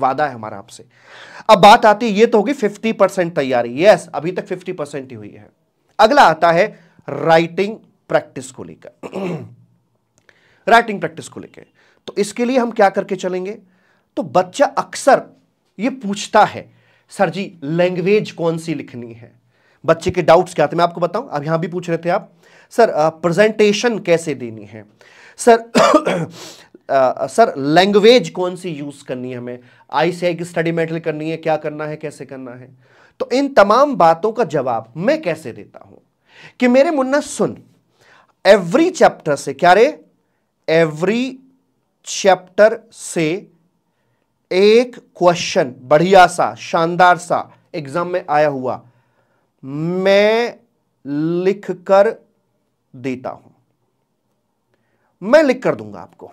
वादा है हमारा आपसे अब बात आती है ये तो होगी फिफ्टी परसेंट तैयारी यस अभी तक फिफ्टी परसेंट ही हुई है अगला आता है राइटिंग प्रैक्टिस को लेकर राइटिंग [clears throat] प्रैक्टिस को लेकर तो इसके लिए हम क्या करके चलेंगे तो बच्चा अक्सर ये पूछता है सर जी लैंग्वेज कौन सी लिखनी है बच्चे के डाउट्स क्या थे मैं आपको बताऊं अब यहां भी पूछ रहे थे आप सर प्रेजेंटेशन कैसे देनी है सर आ, [coughs] सर लैंग्वेज कौन सी यूज़ करनी है हमें आई से की स्टडी मेटल करनी है क्या करना है कैसे करना है तो इन तमाम बातों का जवाब मैं कैसे देता हूं कि मेरे मुन्ना सुन एवरी चैप्टर से क्या रे एवरी चैप्टर से एक क्वेश्चन बढ़िया सा शानदार सा एग्जाम में आया हुआ मैं लिख कर देता हूं मैं लिख कर दूंगा आपको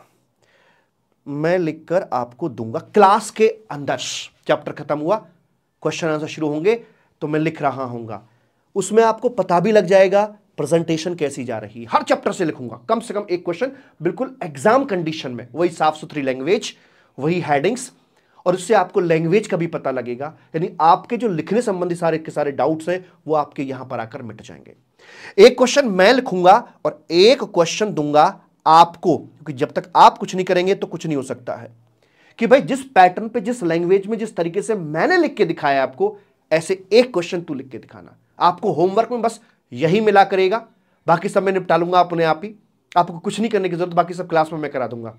मैं लिख कर आपको दूंगा क्लास के अंदर चैप्टर खत्म हुआ क्वेश्चन आंसर शुरू होंगे तो मैं लिख रहा हूंगा उसमें आपको पता भी लग जाएगा प्रेजेंटेशन कैसी जा रही है हर चैप्टर से लिखूंगा कम से कम एक क्वेश्चन बिल्कुल एग्जाम कंडीशन में वही साफ सुथरी लैंग्वेज वही हेडिंग्स और इससे आपको लैंग्वेज का भी पता लगेगा यानी आपके जो लिखने संबंधी सारे के सारे डाउट्स हैं वो आपके यहां पर आकर मिट जाएंगे एक क्वेश्चन मैं लिखूंगा और एक क्वेश्चन दूंगा आपको क्योंकि जब तक आप कुछ नहीं करेंगे तो कुछ नहीं हो सकता है कि भाई जिस पैटर्न पे जिस लैंग्वेज में जिस तरीके से मैंने लिख के दिखाया आपको ऐसे एक क्वेश्चन तू लिख के दिखाना आपको होमवर्क में बस यही मिला करेगा बाकी सब मैं निपटा लूंगा अपने आप ही आपको कुछ नहीं करने की जरूरत बाकी सब क्लास में मैं करा दूंगा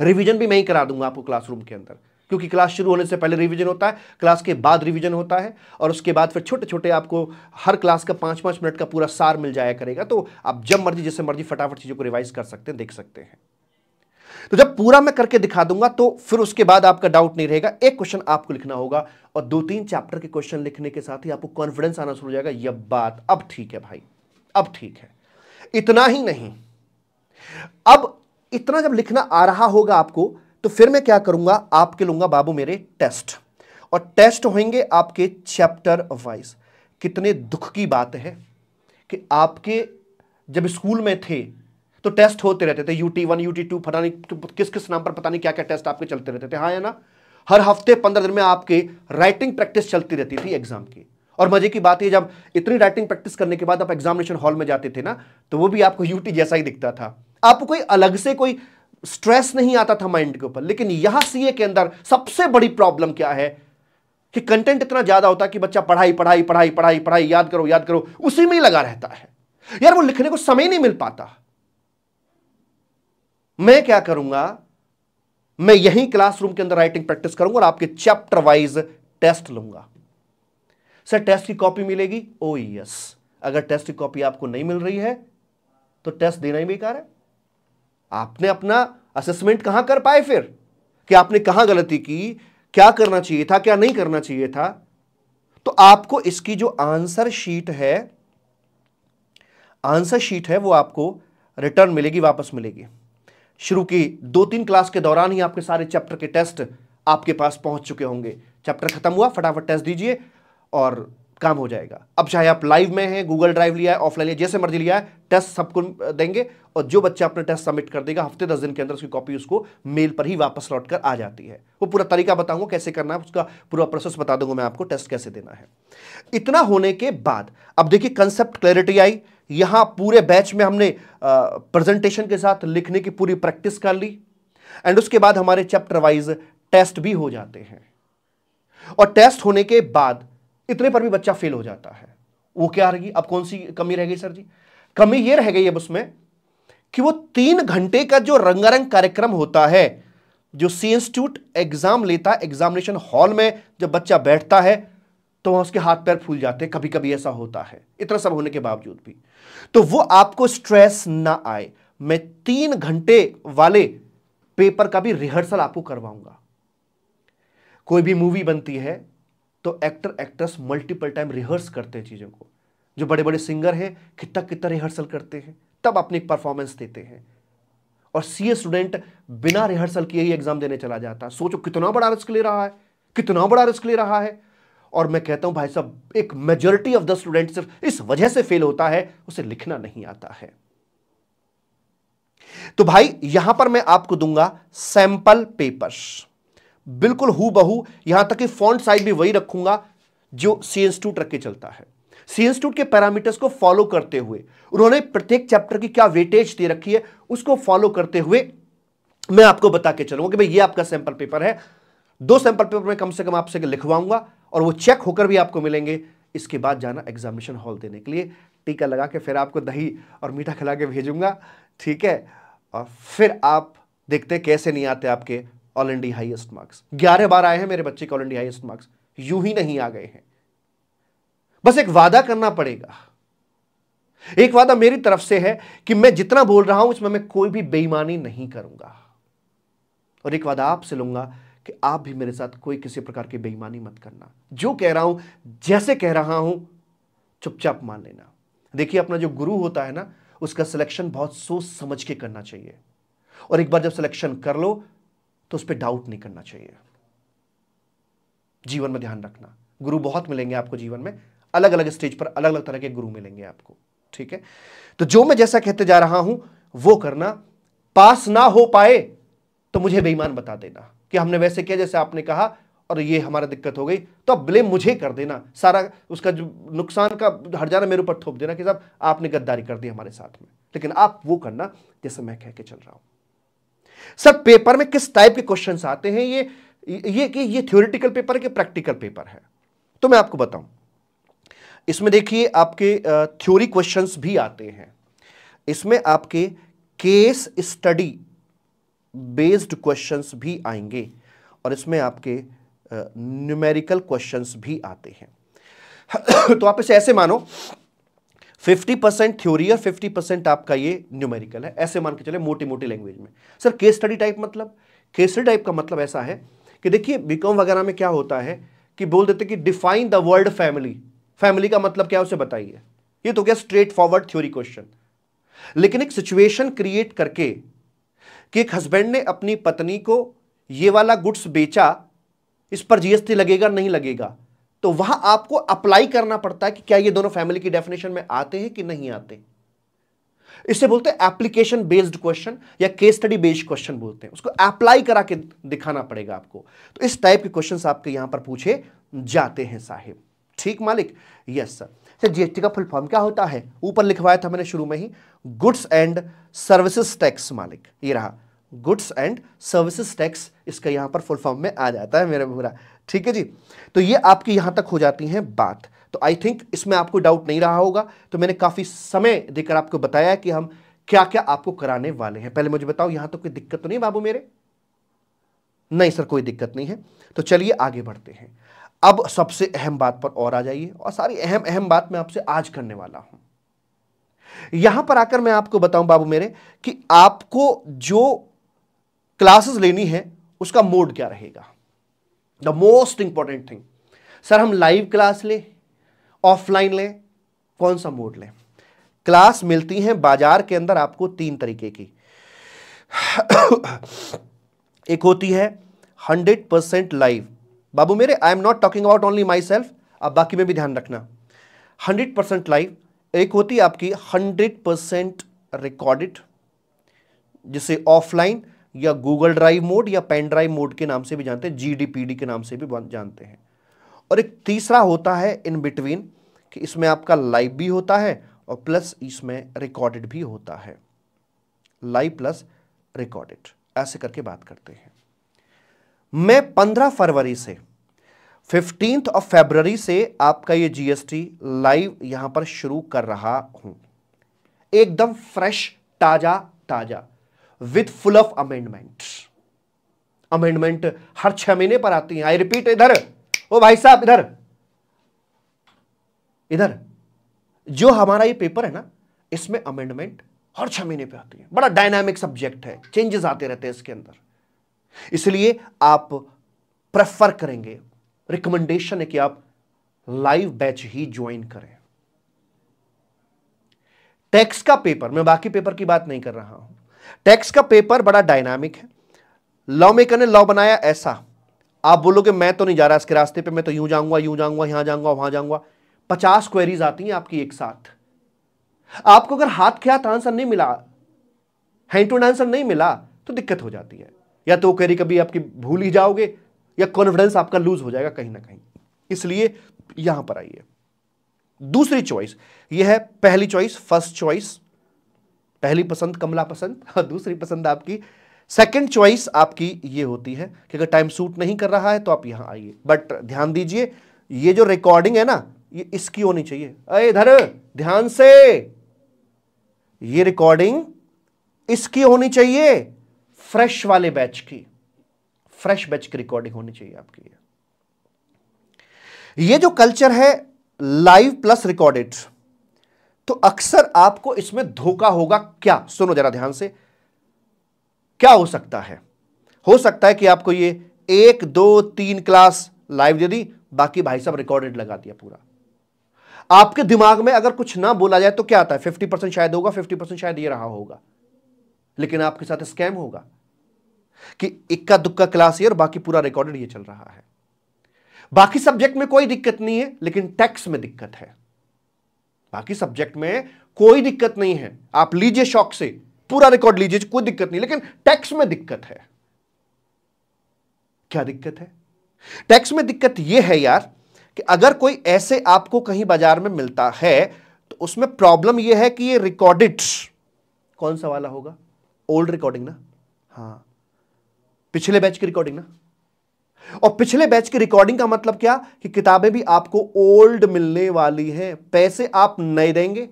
रिवीजन भी मैं ही करा दूंगा आपको क्लासरूम के अंदर क्योंकि क्लास शुरू होने से पहले रिवीजन होता है क्लास के बाद रिवीजन होता है और उसके बाद फिर छोटे छोटे आपको हर क्लास का पाँच पाँच मिनट का पूरा सार मिल जाया करेगा तो आप जब मर्जी जैसे मर्जी फटाफट चीज़ों को रिवाइज कर सकते हैं देख सकते हैं तो जब पूरा मैं करके दिखा दूंगा तो फिर उसके बाद आपका डाउट नहीं रहेगा एक क्वेश्चन आपको लिखना होगा और दो तीन चैप्टर के क्वेश्चन लिखने के साथ ही आपको कॉन्फिडेंस आना शुरू हो जाएगा यह बात अब ठीक है भाई अब ठीक है इतना ही नहीं अब इतना जब लिखना आ रहा होगा आपको तो फिर मैं क्या करूंगा आपके लूंगा बाबू मेरे टेस्ट और टेस्ट होंगे आपके चैप्टर वाइज कितने दुख की बात है कि आपके जब स्कूल में थे तो टेस्ट होते रहते थे यूटी वन यूटी टू पता नहीं किस किस नाम पर पता नहीं क्या क्या टेस्ट आपके चलते रहते थे हाँ या ना हर हफ्ते पंद्रह दिन में आपके राइटिंग प्रैक्टिस चलती रहती थी एग्जाम की और मजे की बात है जब इतनी राइटिंग प्रैक्टिस करने के बाद आप एग्जामिनेशन हॉल में जाते थे ना तो वो भी आपको यूटी जैसा ही दिखता था आपको कोई अलग से कोई स्ट्रेस नहीं आता था माइंड के ऊपर लेकिन यहां सीए के अंदर सबसे बड़ी प्रॉब्लम क्या है कि कंटेंट इतना ज्यादा होता है कि बच्चा पढ़ाई पढ़ाई पढ़ाई पढ़ाई पढ़ाई याद करो याद करो उसी में ही लगा रहता है यार वो लिखने को समय नहीं मिल पाता मैं क्या करूंगा मैं यही क्लासरूम के अंदर राइटिंग प्रैक्टिस करूंगा और आपके चैप्टर वाइज टेस्ट लूंगा सर टेस्ट की कॉपी मिलेगी ओ oh, यस अगर टेस्ट की कॉपी आपको नहीं मिल रही है तो टेस्ट देना ही बेकार है आपने अपना असेसमेंट कहां कर पाए फिर कि आपने कहां गलती की क्या करना चाहिए था क्या नहीं करना चाहिए था तो आपको इसकी जो आंसर शीट है आंसर शीट है वो आपको रिटर्न मिलेगी वापस मिलेगी शुरू की दो तीन क्लास के दौरान ही आपके सारे चैप्टर के टेस्ट आपके पास पहुंच चुके होंगे चैप्टर खत्म हुआ फटाफट टेस्ट दीजिए और काम हो जाएगा अब चाहे आप लाइव में हैं गूगल ड्राइव लिया है ऑफलाइन लिया जैसे मर्जी लिया है टेस्ट सबको देंगे और जो बच्चा अपना टेस्ट सबमिट कर देगा हफ्ते दस दिन के अंदर उसकी कॉपी उसको मेल पर ही वापस लौट कर आ जाती है वो पूरा तरीका बताऊंगा कैसे करना है उसका पूरा प्रोसेस बता दूंगा मैं आपको टेस्ट कैसे देना है इतना होने के बाद अब देखिए कंसेप्ट क्लैरिटी आई यहां पूरे बैच में हमने प्रेजेंटेशन के साथ लिखने की पूरी प्रैक्टिस कर ली एंड उसके बाद हमारे चैप्टर वाइज टेस्ट भी हो जाते हैं और टेस्ट होने के बाद इतने पर भी बच्चा फेल हो जाता है वो क्या रहेगी अब कौन सी कमी रह गई सर जी कमी ये रह गई अब उसमें कि वो तीन घंटे का जो रंगारंग कार्यक्रम होता है जो सी इंस्टीट्यूट एग्जाम लेता है एग्जामिनेशन हॉल में जब बच्चा बैठता है तो वहां उसके हाथ पैर फूल जाते हैं कभी कभी ऐसा होता है इतना सब होने के बावजूद भी तो वो आपको स्ट्रेस ना आए मैं तीन घंटे वाले पेपर का भी रिहर्सल आपको करवाऊंगा कोई भी मूवी बनती है तो actor actress multiple time rehearse करते हैं चीज़ों को जो बड़े बड़े सिंगर हैं कितना कितना रिहर्सल करते हैं तब अपनी परफॉर्मेंस देते हैं और सी स्टूडेंट बिना रिहर्सल किए ही एग्ज़ाम देने चला जाता है सोचो कितना बड़ा रिस्क ले रहा है कितना बड़ा रिस्क ले रहा है और मैं कहता हूं भाई साहब एक मेजोरिटी ऑफ द स्टूडेंट सिर्फ इस वजह से फेल होता है उसे लिखना नहीं आता है तो भाई यहां पर मैं आपको दूंगा सैंपल पेपर्स बिल्कुल हु बहू यहां तक कि फॉन्ट साइज भी वही रखूंगा जो सी इंस्टीट्यूट रख के चलता है सी इंस्टीट्यूट के पैरामीटर्स को फॉलो करते हुए उन्होंने प्रत्येक चैप्टर की क्या वेटेज दे रखी है उसको फॉलो करते हुए मैं आपको बता के चलूंगा कि भाई ये आपका सैंपल पेपर है दो सैंपल पेपर में कम से कम आपसे लिखवाऊंगा और वो चेक होकर भी आपको मिलेंगे इसके बाद जाना एग्जामिनेशन हॉल देने के लिए टीका लगा के फिर आपको दही और मीठा खिला के भेजूंगा ठीक है और फिर आप देखते कैसे नहीं आते आपके ऑल इंडिया हाईएस्ट मार्क्स ग्यारह बार आए हैं मेरे बच्चे के ऑल इंडिया हाईएस्ट मार्क्स यू ही नहीं आ गए हैं बस एक वादा करना पड़ेगा एक वादा मेरी तरफ से है कि मैं जितना बोल रहा हूं इसमें मैं कोई भी बेईमानी नहीं करूंगा और एक वादा आपसे लूंगा कि आप भी मेरे साथ कोई किसी प्रकार की बेईमानी मत करना जो कह रहा हूं जैसे कह रहा हूं चुपचाप मान लेना देखिए अपना जो गुरु होता है ना उसका सिलेक्शन बहुत सोच समझ के करना चाहिए और एक बार जब सिलेक्शन कर लो तो उस पर डाउट नहीं करना चाहिए जीवन में ध्यान रखना गुरु बहुत मिलेंगे आपको जीवन में अलग अलग स्टेज पर अलग अलग तरह के गुरु मिलेंगे आपको ठीक है तो जो मैं जैसा कहते जा रहा हूं वो करना पास ना हो पाए तो मुझे बेईमान बता देना कि हमने वैसे किया जैसे आपने कहा और ये हमारा दिक्कत हो गई तो अब ब्लेम मुझे कर देना सारा उसका जो नुकसान का हर जाना मेरे ऊपर थोप देना कि साहब आपने गद्दारी कर दी हमारे साथ में लेकिन आप वो करना जैसे मैं कह के चल रहा हूं सर पेपर में किस टाइप के क्वेश्चन आते हैं ये ये कि ये थ्योरिटिकल पेपर है कि प्रैक्टिकल पेपर है तो मैं आपको बताऊं इसमें देखिए आपके थ्योरी क्वेश्चंस भी आते हैं इसमें आपके केस स्टडी बेस्ड क्वेश्चंस भी आएंगे और इसमें आपके न्यूमेरिकल क्वेश्चंस भी आते हैं [coughs] तो आप इसे ऐसे मानो 50 परसेंट थ्योरी और 50 परसेंट आपका ये न्यूमेरिकल है ऐसे मान के चले मोटी मोटी लैंग्वेज में सर केस स्टडी टाइप मतलब केस स्टडी टाइप का मतलब ऐसा है कि देखिए बीकॉम वगैरह में क्या होता है कि बोल देते कि define the world family family का मतलब क्या उसे बताइए ये तो क्या स्ट्रेट फॉरवर्ड थ्योरी क्वेश्चन लेकिन एक सिचुएशन क्रिएट करके कि एक हस्बैंड ने अपनी पत्नी को ये वाला गुड्स बेचा इस पर जीएसटी लगेगा नहीं लगेगा तो वहां आपको अप्लाई करना पड़ता है कि क्या ये दोनों फैमिली की डेफिनेशन में आते हैं कि नहीं आते इसे बोलते हैं एप्लीकेशन बेस्ड क्वेश्चन या केस स्टडी बेस्ड क्वेश्चन बोलते हैं उसको अप्लाई करा के दिखाना पड़ेगा आपको तो इस टाइप के क्वेश्चन आपके यहां पर पूछे जाते हैं साहेब ठीक मालिक यस सर सर जीएसटी का फुल फॉर्म क्या होता है ऊपर लिखवाया था मैंने शुरू में ही गुड्स एंड सर्विसेज टैक्स मालिक ये रहा गुड्स एंड सर्विसेज टैक्स इसका यहां पर फुल फॉर्म में आ जाता है मेरा पूरा ठीक है जी तो ये आपकी यहां तक हो जाती है बात तो आई थिंक इसमें आपको डाउट नहीं रहा होगा तो मैंने काफ़ी समय देकर आपको बताया कि हम क्या क्या आपको कराने वाले हैं पहले मुझे बताओ यहां तो कोई दिक्कत तो नहीं बाबू मेरे नहीं सर कोई दिक्कत नहीं है तो चलिए आगे बढ़ते हैं अब सबसे अहम बात पर और आ जाइए और सारी अहम अहम बात मैं आपसे आज करने वाला हूं यहां पर आकर मैं आपको बताऊं बाबू मेरे कि आपको जो क्लासेस लेनी है उसका मोड क्या रहेगा the most important thing sir हम लाइव क्लास लें ऑफलाइन लें कौन सा मोड लें क्लास मिलती हैं बाजार के अंदर आपको तीन तरीके की [coughs] एक होती है हंड्रेड परसेंट लाइव बाबू मेरे I am not talking about only myself अब बाकी में भी ध्यान रखना हंड्रेड परसेंट लाइव एक होती है आपकी हंड्रेड परसेंट रिकॉर्डेड जिसे ऑफलाइन या गूगल ड्राइव मोड या पेन ड्राइव मोड के नाम से भी जानते हैं जी के नाम से भी जानते हैं और एक तीसरा होता है इन बिटवीन कि इसमें आपका लाइव भी होता है और प्लस इसमें रिकॉर्डेड भी होता है लाइव प्लस रिकॉर्डेड ऐसे करके बात करते हैं मैं 15 फरवरी से फिफ्टींथ ऑफ फेबररी से आपका ये जीएसटी लाइव यहां पर शुरू कर रहा हूं एकदम फ्रेश ताजा ताजा with full of amendment amendment हर छह महीने पर आती है आई रिपीट इधर ओ भाई साहब इधर इधर जो हमारा ये पेपर है ना इसमें अमेंडमेंट हर छह महीने पे आती है बड़ा डायनामिक सब्जेक्ट है चेंजेस आते रहते हैं इसके अंदर इसलिए आप प्रेफर करेंगे रिकमेंडेशन है कि आप लाइव बैच ही ज्वाइन करें टैक्स का पेपर मैं बाकी पेपर की बात नहीं कर रहा हूं टैक्स का पेपर बड़ा डायनामिक है लॉ मेकर ने लॉ बनाया ऐसा आप बोलोगे मैं तो नहीं जा रहा इसके रास्ते पे मैं तो यूं जाऊंगा यूं जाऊंगा यहां जाऊंगा वहां जाऊंगा पचास क्वेरीज आती हैं आपकी एक साथ आपको अगर हाथ के हाथ आंसर नहीं मिला हैंड टू आंसर नहीं मिला तो दिक्कत हो जाती है या तो क्वेरी कभी आपकी भूल ही जाओगे या कॉन्फिडेंस आपका लूज हो जाएगा कहीं ना कहीं इसलिए यहां पर आइए दूसरी चॉइस यह है पहली चॉइस फर्स्ट चॉइस पहली पसंद कमला पसंद [laughs] और दूसरी पसंद आपकी सेकंड चॉइस आपकी ये होती है कि अगर टाइम सूट नहीं कर रहा है तो आप यहां आइए बट ध्यान दीजिए ये जो रिकॉर्डिंग है ना ये इसकी होनी चाहिए अरे इधर ध्यान से ये रिकॉर्डिंग इसकी होनी चाहिए फ्रेश वाले बैच की फ्रेश बैच की रिकॉर्डिंग होनी चाहिए आपकी ये जो कल्चर है लाइव प्लस रिकॉर्डेड तो अक्सर आपको इसमें धोखा होगा क्या सुनो जरा ध्यान से क्या हो सकता है हो सकता है कि आपको ये एक दो तीन क्लास लाइव दे दी बाकी भाई साहब रिकॉर्डेड लगा दिया पूरा आपके दिमाग में अगर कुछ ना बोला जाए तो क्या आता है फिफ्टी परसेंट शायद होगा फिफ्टी परसेंट शायद ये रहा होगा लेकिन आपके साथ स्कैम होगा कि इक्का दुक्का क्लास ये और बाकी पूरा रिकॉर्डेड ये चल रहा है बाकी सब्जेक्ट में कोई दिक्कत नहीं है लेकिन टैक्स में दिक्कत है बाकी सब्जेक्ट में कोई दिक्कत नहीं है आप लीजिए शौक से पूरा रिकॉर्ड लीजिए कोई दिक्कत नहीं लेकिन टैक्स में दिक्कत है क्या दिक्कत है टैक्स में दिक्कत यह है यार कि अगर कोई ऐसे आपको कहीं बाजार में मिलता है तो उसमें प्रॉब्लम यह है कि ये रिकॉर्डेड कौन सा वाला होगा ओल्ड रिकॉर्डिंग ना हाँ पिछले बैच की रिकॉर्डिंग ना और पिछले बैच की रिकॉर्डिंग का मतलब क्या कि किताबें भी आपको ओल्ड मिलने वाली हैं पैसे आप नए देंगे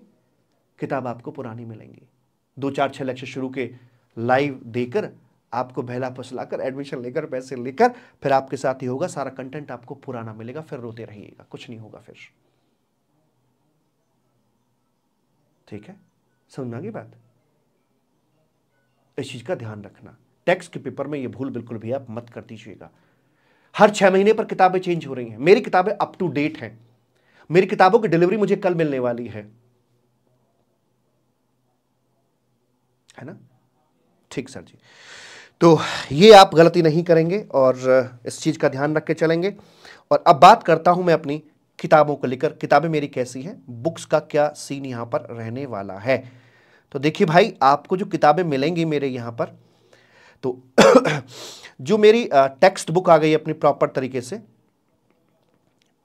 किताब आपको पुरानी मिलेंगी दो चार छह लक्ष्य शुरू के लाइव देकर आपको बहला फुसलाकर एडमिशन लेकर पैसे लेकर फिर आपके साथ ही होगा सारा कंटेंट आपको पुराना मिलेगा फिर रोते रहिएगा कुछ नहीं होगा फिर ठीक है समझना की बात इस चीज का ध्यान रखना टेक्स्ट के पेपर में ये भूल बिल्कुल भी आप मत कर दीजिएगा हर छह महीने पर किताबें चेंज हो रही हैं मेरी किताबें अप टू डेट हैं मेरी किताबों की डिलीवरी मुझे कल मिलने वाली है है ना ठीक सर जी तो ये आप गलती नहीं करेंगे और इस चीज़ का ध्यान रख के चलेंगे और अब बात करता हूं मैं अपनी किताबों को लेकर किताबें मेरी कैसी हैं बुक्स का क्या सीन यहां पर रहने वाला है तो देखिए भाई आपको जो किताबें मिलेंगी मेरे यहां पर तो [coughs] जो मेरी टेक्स्ट बुक आ गई अपनी प्रॉपर तरीके से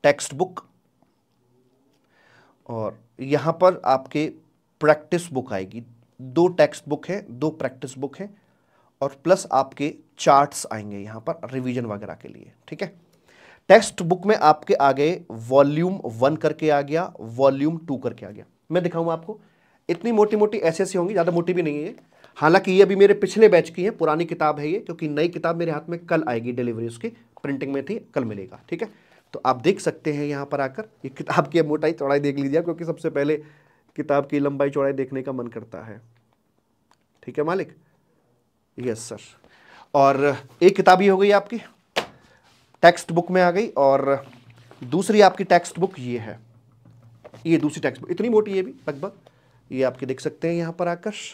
टेक्स्ट बुक और यहां पर आपके प्रैक्टिस बुक आएगी दो टेक्स्ट बुक है दो प्रैक्टिस बुक है और प्लस आपके चार्ट्स आएंगे यहां पर रिवीजन वगैरह के लिए ठीक है टेक्स्ट बुक में आपके आ गए वॉल्यूम वन करके आ गया वॉल्यूम टू करके आ गया मैं दिखाऊंगा आपको इतनी मोटी मोटी ऐसे ऐसी होंगी ज़्यादा मोटी भी नहीं है हालांकि ये अभी मेरे पिछले बैच की है पुरानी किताब है ये क्योंकि नई किताब मेरे हाथ में कल आएगी डिलीवरी उसकी प्रिंटिंग में थी कल मिलेगा ठीक है तो आप देख सकते हैं यहाँ पर आकर ये किताब की मोटाई चौड़ाई देख लीजिए क्योंकि सबसे पहले किताब की लंबाई चौड़ाई देखने का मन करता है ठीक है मालिक यस सर और एक किताब ये हो गई आपकी टेक्स्ट बुक में आ गई और दूसरी आपकी टेक्स्ट बुक ये है ये दूसरी टेक्स्ट बुक इतनी मोटी ये भी लगभग ये आपके देख सकते हैं यहाँ पर आकर्ष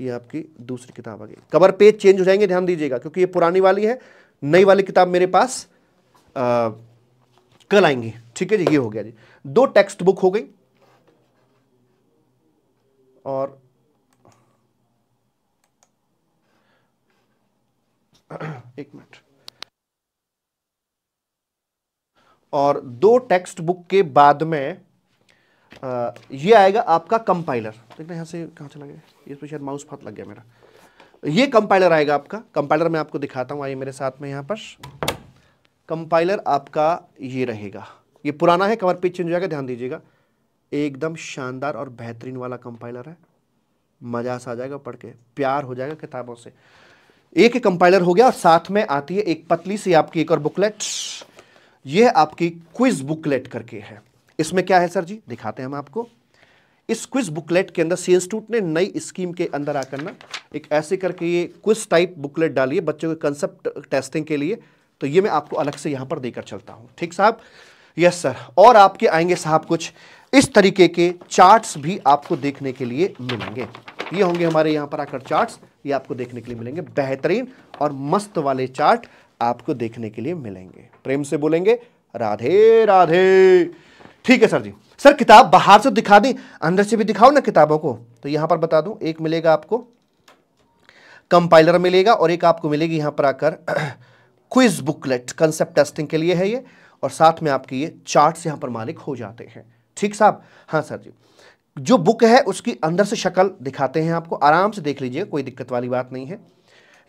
ये आपकी दूसरी किताब आ गई कवर पेज चेंज हो जाएंगे ध्यान दीजिएगा क्योंकि ये पुरानी वाली है नई वाली किताब मेरे पास आ, कल आएंगी ठीक है जी ये हो गया जी दो टेक्स्ट बुक हो गई और [clears throat] एक मिनट और दो टेक्स्ट बुक के बाद में ये आएगा आपका कंपाइलर देखना यहाँ से कहाँ चला गया इस पर तो शायद माउस फत लग गया मेरा ये कंपाइलर आएगा आपका कंपाइलर मैं आपको दिखाता हूँ आइए मेरे साथ में यहाँ पर कंपाइलर आपका ये रहेगा ये पुराना है कवर पेज चेंज हो जाएगा ध्यान दीजिएगा एकदम शानदार और बेहतरीन वाला कंपाइलर है मज़ा सा आ जाएगा पढ़ के प्यार हो जाएगा किताबों से एक ही कंपाइलर हो गया और साथ में आती है एक पतली सी आपकी एक और बुकलेट यह आपकी क्विज बुकलेट करके है इसमें क्या है सर जी दिखाते हैं हम आपको इस क्विज बुकलेट के अंदर सी इंस्टीट्यूट ने नई स्कीम के अंदर आकर ना एक ऐसे करके ये क्विज टाइप बुकलेट डाली है बच्चों के कंसेप्ट टेस्टिंग के लिए तो ये मैं आपको अलग से यहां पर देकर चलता हूं ठीक साहब यस सर और आपके आएंगे साहब कुछ इस तरीके के चार्ट्स भी आपको देखने के लिए मिलेंगे ये होंगे हमारे यहां पर आकर चार्ट्स ये आपको देखने के लिए मिलेंगे बेहतरीन और मस्त वाले चार्ट आपको देखने के लिए मिलेंगे प्रेम से बोलेंगे राधे राधे ठीक है सर जी सर किताब बाहर से दिखा दी अंदर से भी दिखाओ ना किताबों को तो यहाँ पर बता दूँ एक मिलेगा आपको कंपाइलर मिलेगा और एक आपको मिलेगी यहाँ पर आकर [clears throat] क्विज बुकलेट कंसेप्ट टेस्टिंग के लिए है ये और साथ में आपके ये चार्ट्स यहाँ पर मालिक हो जाते हैं ठीक साहब हाँ सर जी जो बुक है उसकी अंदर से शक्ल दिखाते हैं आपको आराम से देख लीजिए कोई दिक्कत वाली बात नहीं है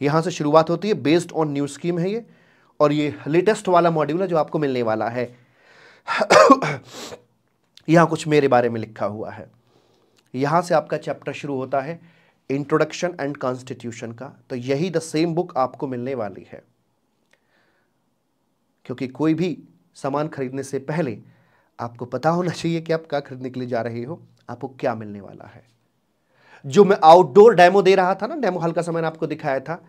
यहाँ से शुरुआत होती है बेस्ड ऑन न्यू स्कीम है ये और ये लेटेस्ट वाला मॉड्यूल है जो आपको मिलने वाला है यहाँ कुछ मेरे बारे में लिखा हुआ है यहाँ से आपका चैप्टर शुरू होता है इंट्रोडक्शन एंड कॉन्स्टिट्यूशन का तो यही द सेम बुक आपको मिलने वाली है क्योंकि कोई भी सामान खरीदने से पहले आपको पता होना चाहिए कि आप क्या खरीदने के लिए जा रहे हो आपको क्या मिलने वाला है जो मैं आउटडोर डेमो दे रहा था ना डेमो हल्का सा मैंने आपको दिखाया था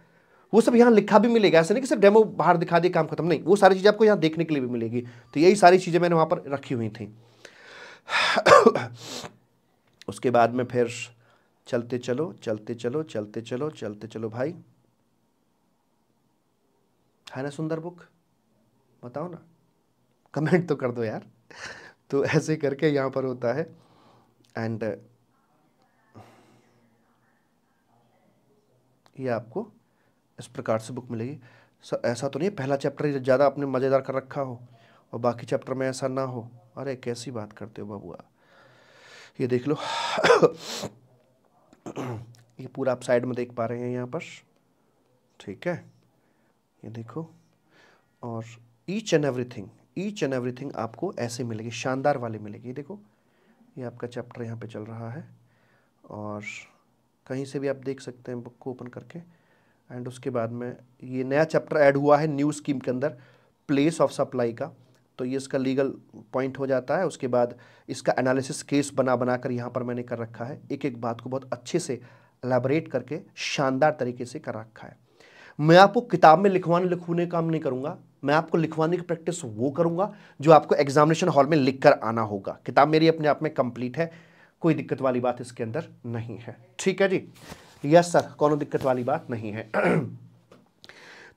वो सब यहाँ लिखा भी मिलेगा ऐसा नहीं कि सिर्फ डेमो बाहर दिखा दिए काम खत्म नहीं वो सारी चीज़ें आपको यहाँ देखने के लिए भी मिलेगी तो यही सारी चीज़ें मैंने वहाँ पर रखी हुई थी [coughs] उसके बाद में फिर चलते चलो चलते चलो चलते चलो चलते चलो भाई है ना सुंदर बुक बताओ ना कमेंट तो कर दो यार तो ऐसे करके यहाँ पर होता है एंड ये आपको इस प्रकार से बुक मिलेगी सर ऐसा तो नहीं पहला चैप्टर ज़्यादा आपने मज़ेदार कर रखा हो और बाकी चैप्टर में ऐसा ना हो अरे कैसी बात करते हो बाबुआ ये देख लो [coughs] ये पूरा आप साइड में देख पा रहे हैं यहाँ पर ठीक है ये देखो और each and everything each and everything आपको ऐसे मिलेगी शानदार वाले मिलेगी ये देखो ये आपका चैप्टर यहाँ पे चल रहा है और कहीं से भी आप देख सकते हैं बुक को ओपन करके एंड उसके बाद में ये नया चैप्टर ऐड हुआ है न्यू स्कीम के अंदर प्लेस ऑफ सप्लाई का तो ये इसका लीगल पॉइंट हो जाता है उसके बाद इसका एनालिसिस केस बना बना कर यहाँ पर मैंने कर रखा है एक एक बात को बहुत अच्छे से एलेबरेट करके शानदार तरीके से कर रखा है मैं आपको किताब में लिखवाने लिखवाने काम नहीं करूँगा मैं आपको लिखवाने की प्रैक्टिस वो करूँगा जो आपको एग्जामिनेशन हॉल में लिख कर आना होगा किताब मेरी अपने आप में कंप्लीट है कोई दिक्कत वाली बात इसके अंदर नहीं है ठीक है जी यस सर कोनो दिक्कत वाली बात नहीं है [clears throat]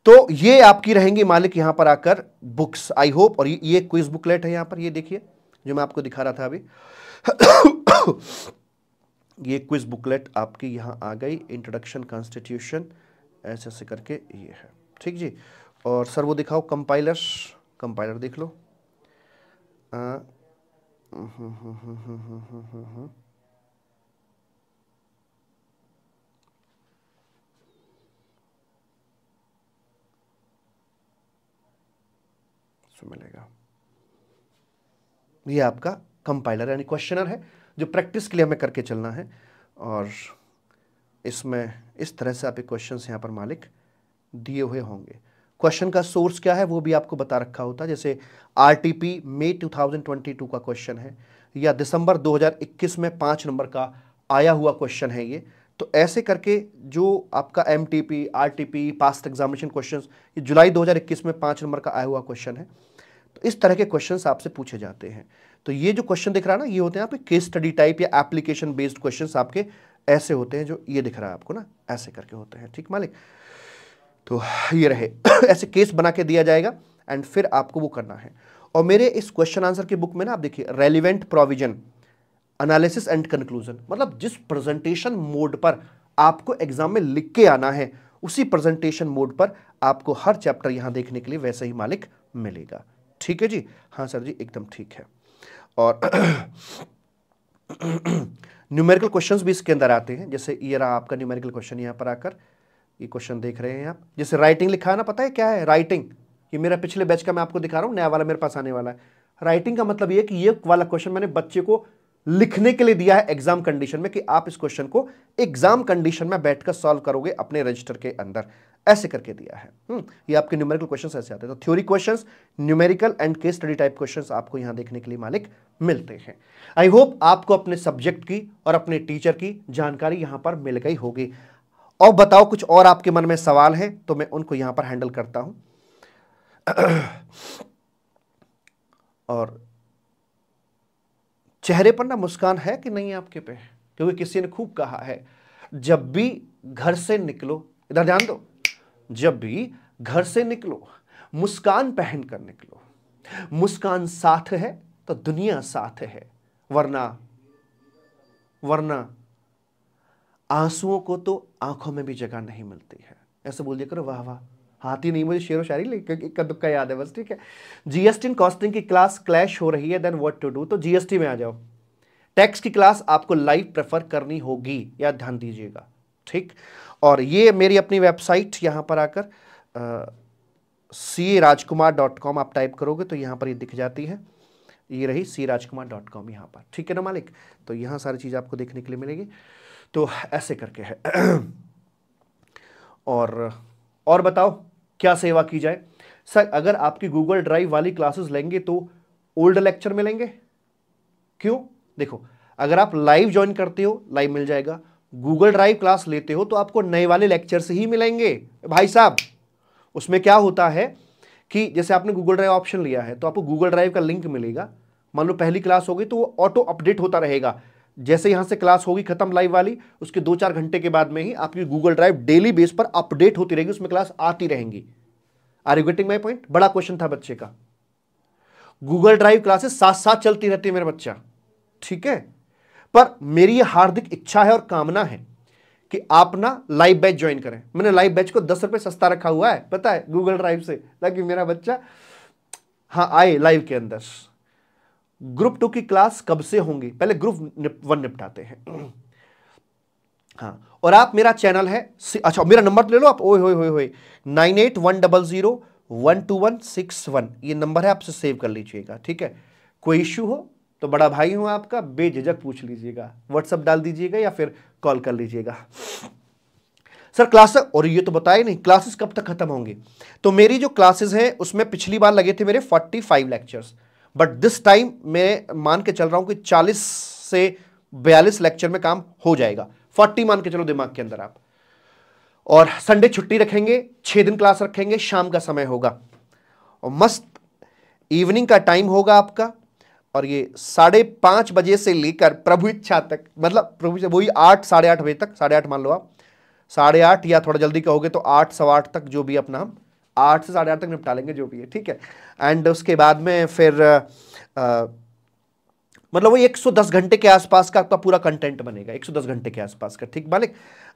तो ये आपकी रहेंगी मालिक यहां पर आकर बुक्स आई होप और ये क्विज बुकलेट है यहां पर ये देखिए जो मैं आपको दिखा रहा था अभी [clears throat] ये क्विज बुकलेट आपकी यहां आ गई इंट्रोडक्शन कॉन्स्टिट्यूशन ऐसे ऐसे करके ये है ठीक जी और सर वो दिखाओ कंपाइलर कंपाइलर देख लो आ, हु, हु, हु, हु, हु, हु, से मिलेगा ये आपका कंपाइलर यानी क्वेश्चनर है जो प्रैक्टिस के लिए हमें करके चलना है और इसमें इस तरह से आपके क्वेश्चन यहाँ पर मालिक दिए हुए होंगे क्वेश्चन का सोर्स क्या है वो भी आपको बता रखा होता है जैसे आरटीपी मई 2022 का क्वेश्चन है या दिसंबर 2021 में पाँच नंबर का आया हुआ क्वेश्चन है ये तो ऐसे करके जो आपका M T P R T P past examination question ये जुलाई 2021 में पाँच नंबर का आया हुआ क्वेश्चन है तो इस तरह के क्वेश्चन आपसे पूछे जाते हैं तो ये जो क्वेश्चन दिख रहा है ना ये होते हैं आपके केस स्टडी टाइप या एप्लीकेशन बेस्ड क्वेश्चन आपके ऐसे होते हैं जो ये दिख रहा है आपको ना ऐसे करके होते हैं ठीक मालिक तो ये रहे [coughs] ऐसे केस बना के दिया जाएगा एंड फिर आपको वो करना है और मेरे इस क्वेश्चन आंसर की बुक में ना आप देखिए relevant provision analysis and conclusion मतलब जिस प्रेजेंटेशन मोड पर आपको एग्जाम में लिख के आना है उसी प्रेजेंटेशन मोड पर आपको हर चैप्टर यहां देखने के लिए वैसे ही मालिक मिलेगा ठीक है जी हाँ सर जी एकदम ठीक है और न्यूमेरिकल [clears throat] क्वेश्चंस भी इसके अंदर आते हैं जैसे ये रहा आपका न्यूमेरिकल क्वेश्चन यहाँ पर आकर ये क्वेश्चन देख रहे हैं आप जैसे राइटिंग लिखा है ना पता है क्या है राइटिंग ये मेरा पिछले बैच का मैं आपको दिखा रहा हूँ नया वाला मेरे पास आने वाला है राइटिंग का मतलब ये कि ये वाला क्वेश्चन मैंने बच्चे को लिखने के लिए दिया है एग्जाम कंडीशन में कि आप इस क्वेश्चन को एग्जाम कंडीशन में बैठकर सॉल्व करोगे अपने रजिस्टर के अंदर ऐसे करके दिया है हम्म, ये आपके न्यूमेरिकल क्वेश्चंस ऐसे आते हैं तो theory questions numerical and case study type questions आपको यहां देखने के लिए मालिक मिलते हैं आई होप आपको अपने सब्जेक्ट की और अपने टीचर की जानकारी यहां पर मिल गई होगी और बताओ कुछ और आपके मन में सवाल है तो मैं उनको यहां पर हैंडल करता हूं और चेहरे पर ना मुस्कान है कि नहीं आपके पे क्योंकि किसी ने खूब कहा है जब भी घर से निकलो इधर ध्यान दो जब भी घर से निकलो मुस्कान पहन कर निकलो मुस्कान साथ है तो दुनिया साथ है वरना वरना आंसुओं को तो आंखों में भी जगह नहीं मिलती है ऐसे बोल दिया करो वाह वाह हाथी नहीं मुझे शेर शायरी इक्का का याद है बस ठीक है जीएसटी इन कॉस्टिंग की क्लास क्लैश हो रही है देन व्हाट टू डू तो जीएसटी में आ जाओ टैक्स की क्लास आपको लाइव प्रेफर करनी होगी या ध्यान दीजिएगा ठीक और ये मेरी अपनी वेबसाइट यहाँ पर आकर सी राजकुमार डॉट कॉम आप टाइप करोगे तो यहाँ पर ये यह दिख जाती है ये रही सी राजकुमार डॉट कॉम यहाँ पर ठीक है ना मालिक तो यहाँ सारी चीज़ आपको देखने के लिए मिलेगी तो ऐसे करके है [clears throat] और और बताओ क्या सेवा की जाए सर अगर आपकी गूगल ड्राइव वाली क्लासेस लेंगे तो ओल्ड लेक्चर में लेंगे क्यों देखो अगर आप लाइव ज्वाइन करते हो लाइव मिल जाएगा गूगल ड्राइव क्लास लेते हो तो आपको नए वाले लेक्चर से ही मिलेंगे भाई साहब उसमें क्या होता है कि जैसे आपने गूगल ड्राइव ऑप्शन लिया है तो आपको गूगल ड्राइव का लिंक मिलेगा मान लो पहली क्लास हो गई तो वो ऑटो अपडेट होता रहेगा जैसे यहां से क्लास होगी खत्म लाइव वाली उसके दो चार घंटे के बाद में ही आपकी गूगल ड्राइव डेली बेस पर अपडेट होती रहेगी उसमें क्लास आती रहेंगी are you getting my point बड़ा क्वेश्चन था बच्चे का गूगल ड्राइव क्लासेस साथ साथ चलती रहती है मेरा बच्चा ठीक है पर मेरी हार्दिक इच्छा है और कामना है कि आप ना लाइव बैच ज्वाइन करें मैंने लाइव बैच को दस रुपए सस्ता रखा हुआ है पता है गूगल ड्राइव से ताकि मेरा बच्चा हाँ आए लाइव के अंदर ग्रुप टू की क्लास कब से होंगी पहले ग्रुप वन निपटाते हैं हाँ और आप मेरा चैनल है अच्छा मेरा नंबर ले लो आप ओए होए होए होए nine eight one double zero one two one six one ये नंबर है आपसे सेव कर लीजिएगा ठीक है कोई इश्यू हो तो बड़ा भाई हूं आपका बेझिझक पूछ लीजिएगा व्हाट्सअप डाल दीजिएगा या फिर कॉल कर लीजिएगा सर क्लास और ये तो बताए नहीं क्लासेस कब तक खत्म होंगे तो मेरी जो क्लासेस हैं उसमें पिछली बार लगे थे मेरे 45 लेक्चर्स बट दिस टाइम मैं मान के चल रहा हूं कि 40 से 42 लेक्चर में काम हो जाएगा 40 मान के चलो दिमाग के अंदर आप और संडे छुट्टी रखेंगे छह दिन क्लास रखेंगे शाम का समय होगा और मस्त इवनिंग का टाइम होगा आपका और ये साढ़े पांच बजे से लेकर प्रभु इच्छा तक मतलब प्रभु वही आठ साढ़े आठ बजे तक साढ़े आठ मान लो आप साढ़े आठ या थोड़ा जल्दी कहोगे तो आठ सवा आठ तक जो भी अपना हम आठ से साढ़े आठ तक निपटा लेंगे जो भी है ठीक है एंड उसके बाद में फिर आ, मतलब वो 110 घंटे के आसपास का आपका पूरा कंटेंट बनेगा 110 घंटे के आसपास का ठीक मालिक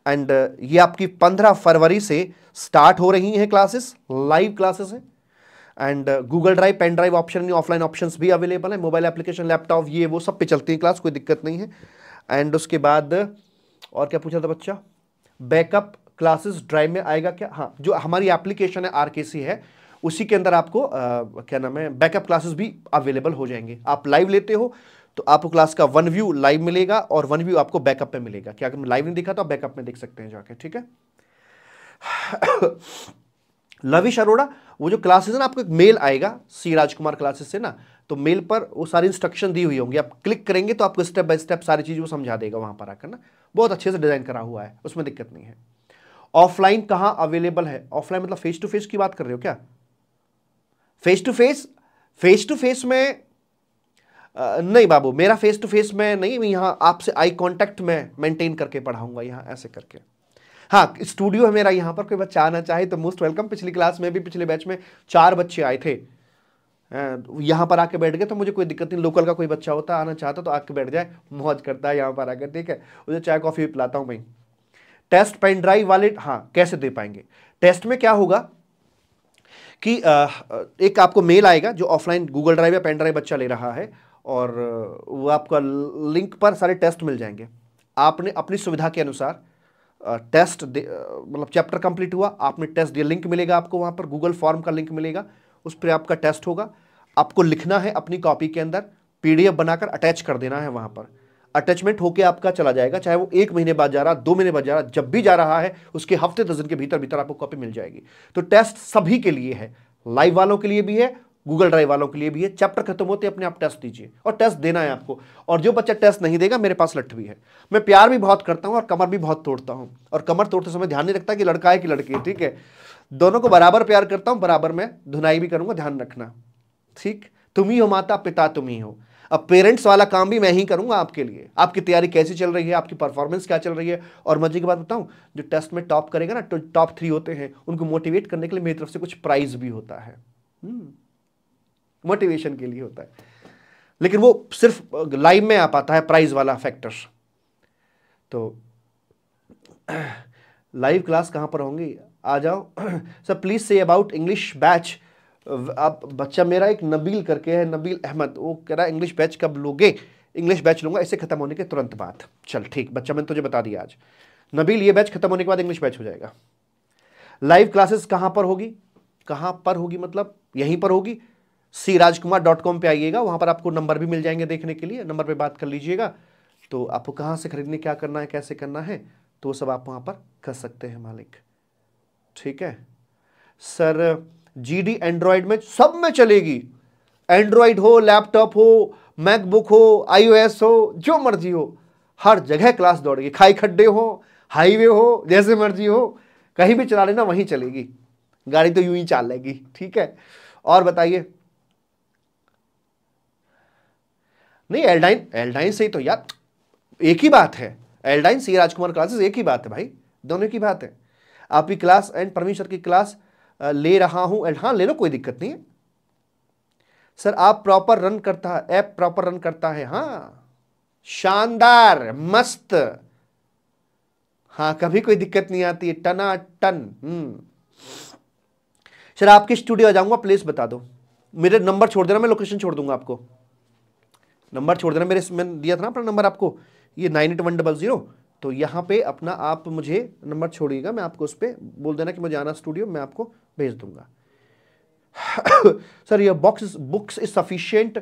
एंड ये आपकी 15 फरवरी से स्टार्ट हो रही हैं क्लासेस लाइव क्लासेस हैं and Google drive pen drive option offline options भी अवेलेबल है मोबाइल एप्लीकेशन लैपटॉप ये वो सब पे चलती हैं क्लास कोई दिक्कत नहीं है एंड उसके बाद और क्या पूछा था बच्चा बैकअप क्लासेस ड्राइव में आएगा क्या हाँ जो हमारी एप्लीकेशन है आर है उसी के अंदर आपको आ, क्या नाम है बैकअप क्लासेस भी अवेलेबल हो जाएंगे आप लाइव लेते हो तो आपको क्लास का वन व्यू लाइव मिलेगा और वन व्यू आपको बैकअप में मिलेगा क्या अगर लाइव नहीं दिखा तो आप बैकअप में देख सकते हैं जाके ठीक है [coughs] लविश अरोड़ा वो जो क्लासेस है ना आपको एक मेल आएगा सी राजकुमार क्लासेस से ना तो मेल पर वो सारी इंस्ट्रक्शन दी हुई होंगी आप क्लिक करेंगे तो आपको स्टेप बाय स्टेप सारी चीज़ वो समझा देगा वहाँ पर आकर ना बहुत अच्छे से डिज़ाइन करा हुआ है उसमें दिक्कत नहीं है ऑफलाइन कहाँ अवेलेबल है ऑफलाइन मतलब फेस टू फेस की बात कर रहे हो क्या face to face face to face में आ, नहीं बाबू मेरा फेस टू फेस में नहीं मैं आपसे आई कांटेक्ट में मेंटेन करके पढ़ाऊंगा यहां ऐसे करके हाँ स्टूडियो है मेरा यहां पर कोई बच्चा आना चाहे तो मोस्ट वेलकम पिछली क्लास में भी पिछले बैच में चार बच्चे आए थे यहाँ पर आके बैठ गए तो मुझे कोई दिक्कत नहीं लोकल का कोई बच्चा होता आना चाहता तो आके बैठ जाए मौज करता है यहां पर आकर ठीक है उसे चाय कॉफ़ी पिलाता हूँ भाई टेस्ट पेन ड्राइव वाले हाँ कैसे दे पाएंगे टेस्ट में क्या होगा कि एक आपको मेल आएगा जो ऑफलाइन गूगल ड्राइव या पेन ड्राइव बच्चा ले रहा है और वो आपका लिंक पर सारे टेस्ट मिल जाएंगे आपने अपनी सुविधा के अनुसार टेस्ट मतलब चैप्टर कंप्लीट हुआ आपने टेस्ट दिया लिंक मिलेगा आपको वहाँ पर गूगल फॉर्म का लिंक मिलेगा उस पर आपका टेस्ट होगा आपको लिखना है अपनी कॉपी के अंदर पीडीएफ बनाकर अटैच कर देना है वहाँ पर अटैचमेंट होकर आपका चला जाएगा चाहे वो एक महीने बाद जा रहा दो महीने बाद जा रहा जब भी जा रहा है उसके हफ्ते दस दिन के भीतर भीतर आपको कॉपी मिल जाएगी तो टेस्ट सभी के लिए है लाइव वालों के लिए भी है गूगल ड्राइव वालों के लिए भी है चैप्टर खत्म होते अपने आप टेस्ट दीजिए और टेस्ट देना है आपको और जो बच्चा टेस्ट नहीं देगा मेरे पास लठ भी है मैं प्यार भी बहुत करता हूँ और कमर भी बहुत तोड़ता हूँ और कमर तोड़ते समय ध्यान नहीं रखता कि लड़का है कि लड़की है ठीक है दोनों को बराबर प्यार करता हूँ बराबर मैं धुनाई भी करूँगा ध्यान रखना ठीक तुम ही हो माता पिता तुम ही हो अब पेरेंट्स वाला काम भी मैं ही करूंगा आपके लिए आपकी तैयारी कैसी चल रही है आपकी परफॉर्मेंस क्या चल रही है और मजे की बात बताऊं जो टेस्ट में टॉप करेगा ना टॉप तो थ्री होते हैं उनको मोटिवेट करने के लिए मेरी तरफ से कुछ प्राइज भी होता है मोटिवेशन हम्म। के लिए होता है लेकिन वो सिर्फ लाइव में आ पाता है प्राइज वाला फैक्टर तो लाइव क्लास कहाँ पर होंगी आ जाओ [clears throat] sir please say about English batch अब बच्चा मेरा एक नबील करके है नबील अहमद वो कह रहा है इंग्लिश बैच कब लोगे इंग्लिश बैच लूँगा इसे ख़त्म होने के तुरंत बाद चल ठीक बच्चा मैंने तुझे बता दिया आज नबील ये बैच ख़त्म होने के बाद इंग्लिश बैच हो जाएगा लाइव क्लासेस कहाँ पर होगी कहाँ पर होगी मतलब यहीं पर होगी सी राजकुमार डॉट कॉम पर आइएगा वहाँ पर आपको नंबर भी मिल जाएंगे देखने के लिए नंबर पर बात कर लीजिएगा तो आपको कहाँ से ख़रीदने क्या करना है कैसे करना है तो सब आप वहाँ पर कर सकते हैं मालिक ठीक है सर जीडी एंड्रॉयड में सब में चलेगी एंड्रॉयड हो लैपटॉप हो मैकबुक हो आईओएस हो जो मर्जी हो हर जगह क्लास दौड़ेगी खाई खड्डे हो हाईवे हो जैसे मर्जी हो कहीं भी चला लेना वहीं चलेगी गाड़ी तो यूं ही चाल लेगी ठीक है और बताइए नहीं एल्डाइन एल्डाइन से ही तो यार एक ही बात है एल्डाइन सी राजकुमार क्लासेस एक ही बात है भाई दोनों की बात है आपकी क्लास एंड परमेश्वर की क्लास ले रहा हूं एंड हाँ ले लो कोई दिक्कत नहीं है सर आप प्रॉपर रन करता है ऐप प्रॉपर रन करता है हाँ शानदार मस्त हाँ कभी कोई दिक्कत नहीं आती है टना टन हम्म। सर आपके स्टूडियो आ जाऊंगा प्लेस बता दो मेरे नंबर छोड़ देना मैं लोकेशन छोड़ दूंगा आपको नंबर छोड़ देना मेरे दिया था ना अपना नंबर आपको ये nine eight one double zero तो यहाँ पे अपना आप मुझे नंबर छोड़िएगा मैं आपको उस पर बोल देना कि मुझे आना स्टूडियो मैं आपको भेज दूंगा सर यह बॉक्स बुक्स इज सफिशियंट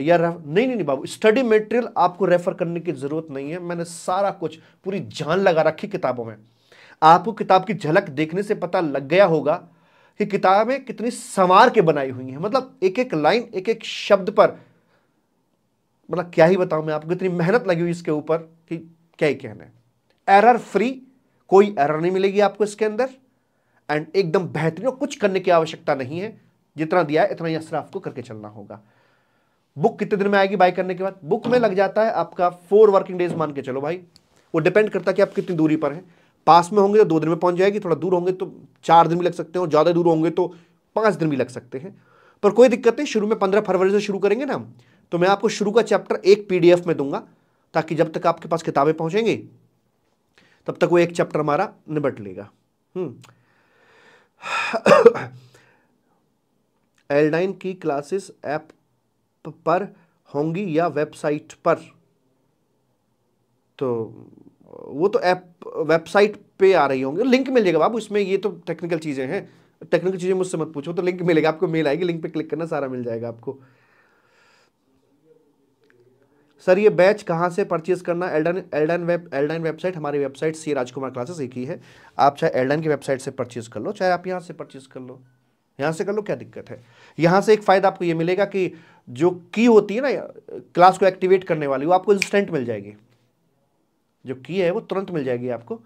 या नहीं नहीं नहीं बाबू स्टडी मटेरियल आपको रेफर करने की ज़रूरत नहीं है मैंने सारा कुछ पूरी जान लगा रखी किताबों में आपको किताब की झलक देखने से पता लग गया होगा कि किताबें कितनी संवार के बनाई हुई हैं मतलब एक एक लाइन एक एक शब्द पर मतलब क्या ही बताऊं मैं आपको इतनी मेहनत लगी हुई इसके ऊपर कि क्या ही कहना है एरर फ्री कोई एरर नहीं मिलेगी आपको इसके अंदर एंड एकदम बेहतरीन कुछ करने की आवश्यकता नहीं है जितना दिया है इतना ही असर आपको करके चलना होगा बुक कितने दिन में आएगी बाय करने के बाद बुक में लग जाता है आपका फोर वर्किंग डेज मान के चलो भाई वो डिपेंड करता है कि आप कितनी दूरी पर हैं पास में होंगे तो दो दिन में पहुंच जाएगी थोड़ा दूर होंगे तो चार दिन भी लग सकते हैं और ज़्यादा दूर होंगे तो पाँच दिन भी लग सकते हैं पर कोई दिक्कत नहीं शुरू में पंद्रह फरवरी से शुरू करेंगे ना तो मैं आपको शुरू का चैप्टर एक पीडीएफ में दूंगा ताकि जब तक आपके पास किताबें पहुंचेंगी तब तक वो एक चैप्टर हमारा निबट लेगा हम्म। [coughs] एलडाइन की क्लासेस ऐप पर होंगी या वेबसाइट पर तो वो तो ऐप वेबसाइट पे आ रही होंगी लिंक मिल जाएगा बाबू इसमें ये तो टेक्निकल चीज़ें हैं टेक्निकल चीज़ें मुझसे मत पूछो तो लिंक मिलेगा आपको मेल आएगी लिंक पे क्लिक करना सारा मिल जाएगा आपको सर ये बैच कहाँ से परचेज करना एल्डन एल्डन वेब एल्डन वेबसाइट हमारी वेबसाइट सी राजकुमार क्लासेस एक ही है आप चाहे एल्डन की वेबसाइट से परचेज कर लो चाहे आप यहाँ से परचेज कर लो यहाँ से कर लो क्या दिक्कत है यहाँ से एक फ़ायदा आपको ये मिलेगा कि जो की होती है ना क्लास को एक्टिवेट करने वाली वो आपको इंस्टेंट मिल जाएगी जो की है वो तुरंत मिल जाएगी आपको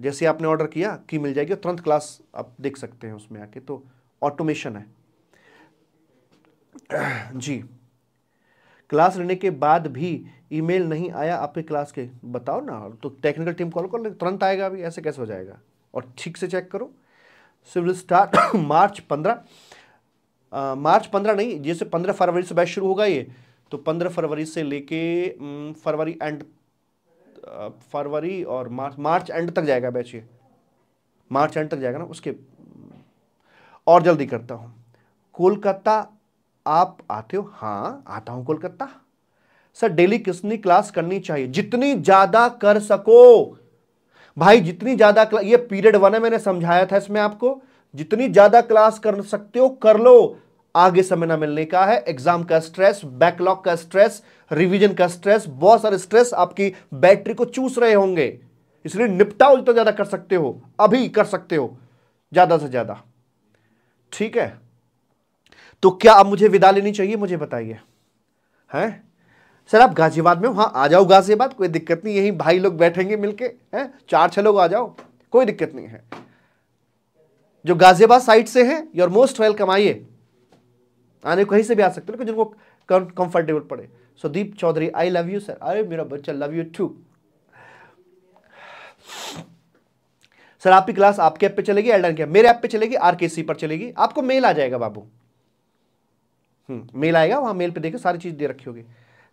जैसे आपने ऑर्डर किया की मिल जाएगी और तुरंत क्लास आप देख सकते हैं उसमें आके तो ऑटोमेशन है जी क्लास लेने के बाद भी ईमेल नहीं आया आपके क्लास के बताओ ना तो टेक्निकल टीम कॉल कर ले तुरंत आएगा अभी ऐसे कैसे हो जाएगा और ठीक से चेक करो सिविल स्टार्ट मार्च पंद्रह मार्च पंद्रह नहीं जैसे पंद्रह फरवरी से बैच शुरू होगा ये तो पंद्रह फरवरी से लेके फरवरी एंड फरवरी और मार्च मार्च एंड तक जाएगा बैच ये मार्च एंड तक जाएगा ना उसके और जल्दी करता हूँ कोलकाता आप आते हो हाँ आता हूं कोलकाता सर डेली किसनी क्लास करनी चाहिए जितनी ज्यादा कर सको भाई जितनी ज्यादा ये पीरियड वन है मैंने समझाया था इसमें आपको जितनी ज्यादा क्लास कर सकते हो कर लो आगे समय ना मिलने का है एग्जाम का स्ट्रेस बैकलॉग का स्ट्रेस रिवीजन का स्ट्रेस बहुत सारे स्ट्रेस आपकी बैटरी को चूस रहे होंगे इसलिए निपटाओ जितना ज्यादा कर सकते हो अभी कर सकते हो ज्यादा से ज्यादा ठीक है तो क्या अब मुझे विदा लेनी चाहिए मुझे बताइए हैं सर आप गाजियाबाद में वहाँ आ जाओ गाजियाबाद कोई दिक्कत नहीं यहीं भाई लोग बैठेंगे मिलके हैं चार छः लोग आ जाओ कोई दिक्कत नहीं है जो गाजियाबाद साइड से हैं योर मोस्ट वेलकम आइए आने कहीं से भी आ सकते हो जिनको कंफर्टेबल पड़े Sudeep Chaudhary I love you sir अरे मेरा बच्चा लव यू टू सर आपकी क्लास आपके ऐप पे चलेगी एल्डन के मेरे ऐप पे चलेगी आरकेसी पर चलेगी आपको मेल आ जाएगा बाबू हम्म, मेल आएगा वहाँ मेल पे देखे सारी चीज़ दे रखी होगी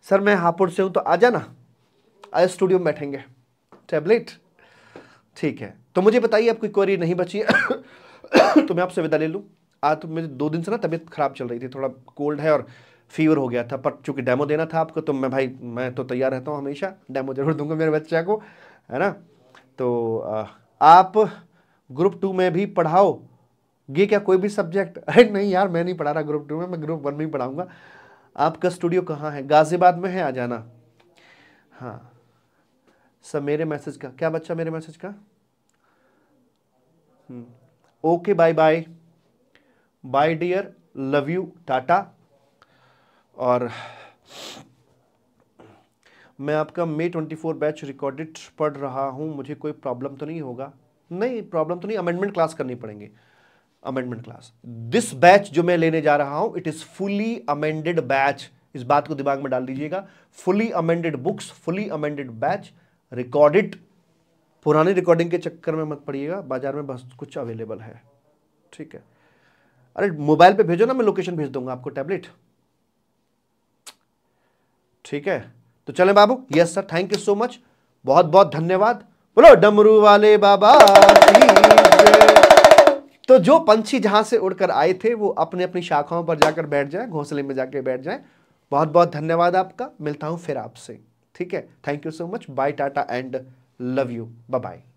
सर मैं हापुड़ से हूँ तो आ जाना आज स्टूडियो में बैठेंगे टैबलेट ठीक है तो मुझे बताइए आप कोई क्वेरी नहीं बची [coughs] तो मैं आपसे विदा ले लूँ आज तो मेरी दो दिन से ना तबीयत ख़राब चल रही थी थोड़ा कोल्ड है और फीवर हो गया था पर चूंकि डेमो देना था आपको तो मैं भाई मैं तो तैयार रहता हूँ हमेशा डेमो जरूर दूंगा मेरे बच्चे को है ना तो आप ग्रुप टू में भी पढ़ाओ ये क्या कोई भी सब्जेक्ट [laughs] अरे नहीं यार मैं नहीं पढ़ा रहा ग्रुप टू में मैं ग्रुप वन में ही पढ़ाऊंगा आपका स्टूडियो कहाँ है गाज़ियाबाद में है आ जाना हाँ सर मेरे मैसेज का क्या बच्चा मेरे मैसेज का okay bye bye bye dear love you tata और मैं आपका May twenty four batch recorded पढ़ रहा हूँ मुझे कोई प्रॉब्लम तो नहीं होगा नहीं प्रॉब्लम तो नहीं अमेंडमेंट क्लास करनी पड़ेंगे अमेंडमेंट क्लास दिस बैच जो मैं लेने जा रहा हूं it is fully amended batch इस बात को दिमाग में डाल दीजिएगा fully amended books fully amended batch recorded पुरानी रिकॉर्डिंग के चक्कर में मत पड़िएगा बाजार में बस कुछ अवेलेबल है ठीक है अरे मोबाइल पे भेजो ना मैं लोकेशन भेज दूंगा आपको टैबलेट ठीक है तो चले बाबू yes sir thank you so much बहुत बहुत धन्यवाद बोलो डमरू वाले बाबा तो जो पंछी जहाँ से उड़कर आए थे वो अपने अपनी शाखाओं पर जाकर बैठ जाए घोंसले में जाकर बैठ जाए बहुत बहुत धन्यवाद आपका मिलता हूँ फिर आपसे ठीक है thank you so much bye tata and love you bye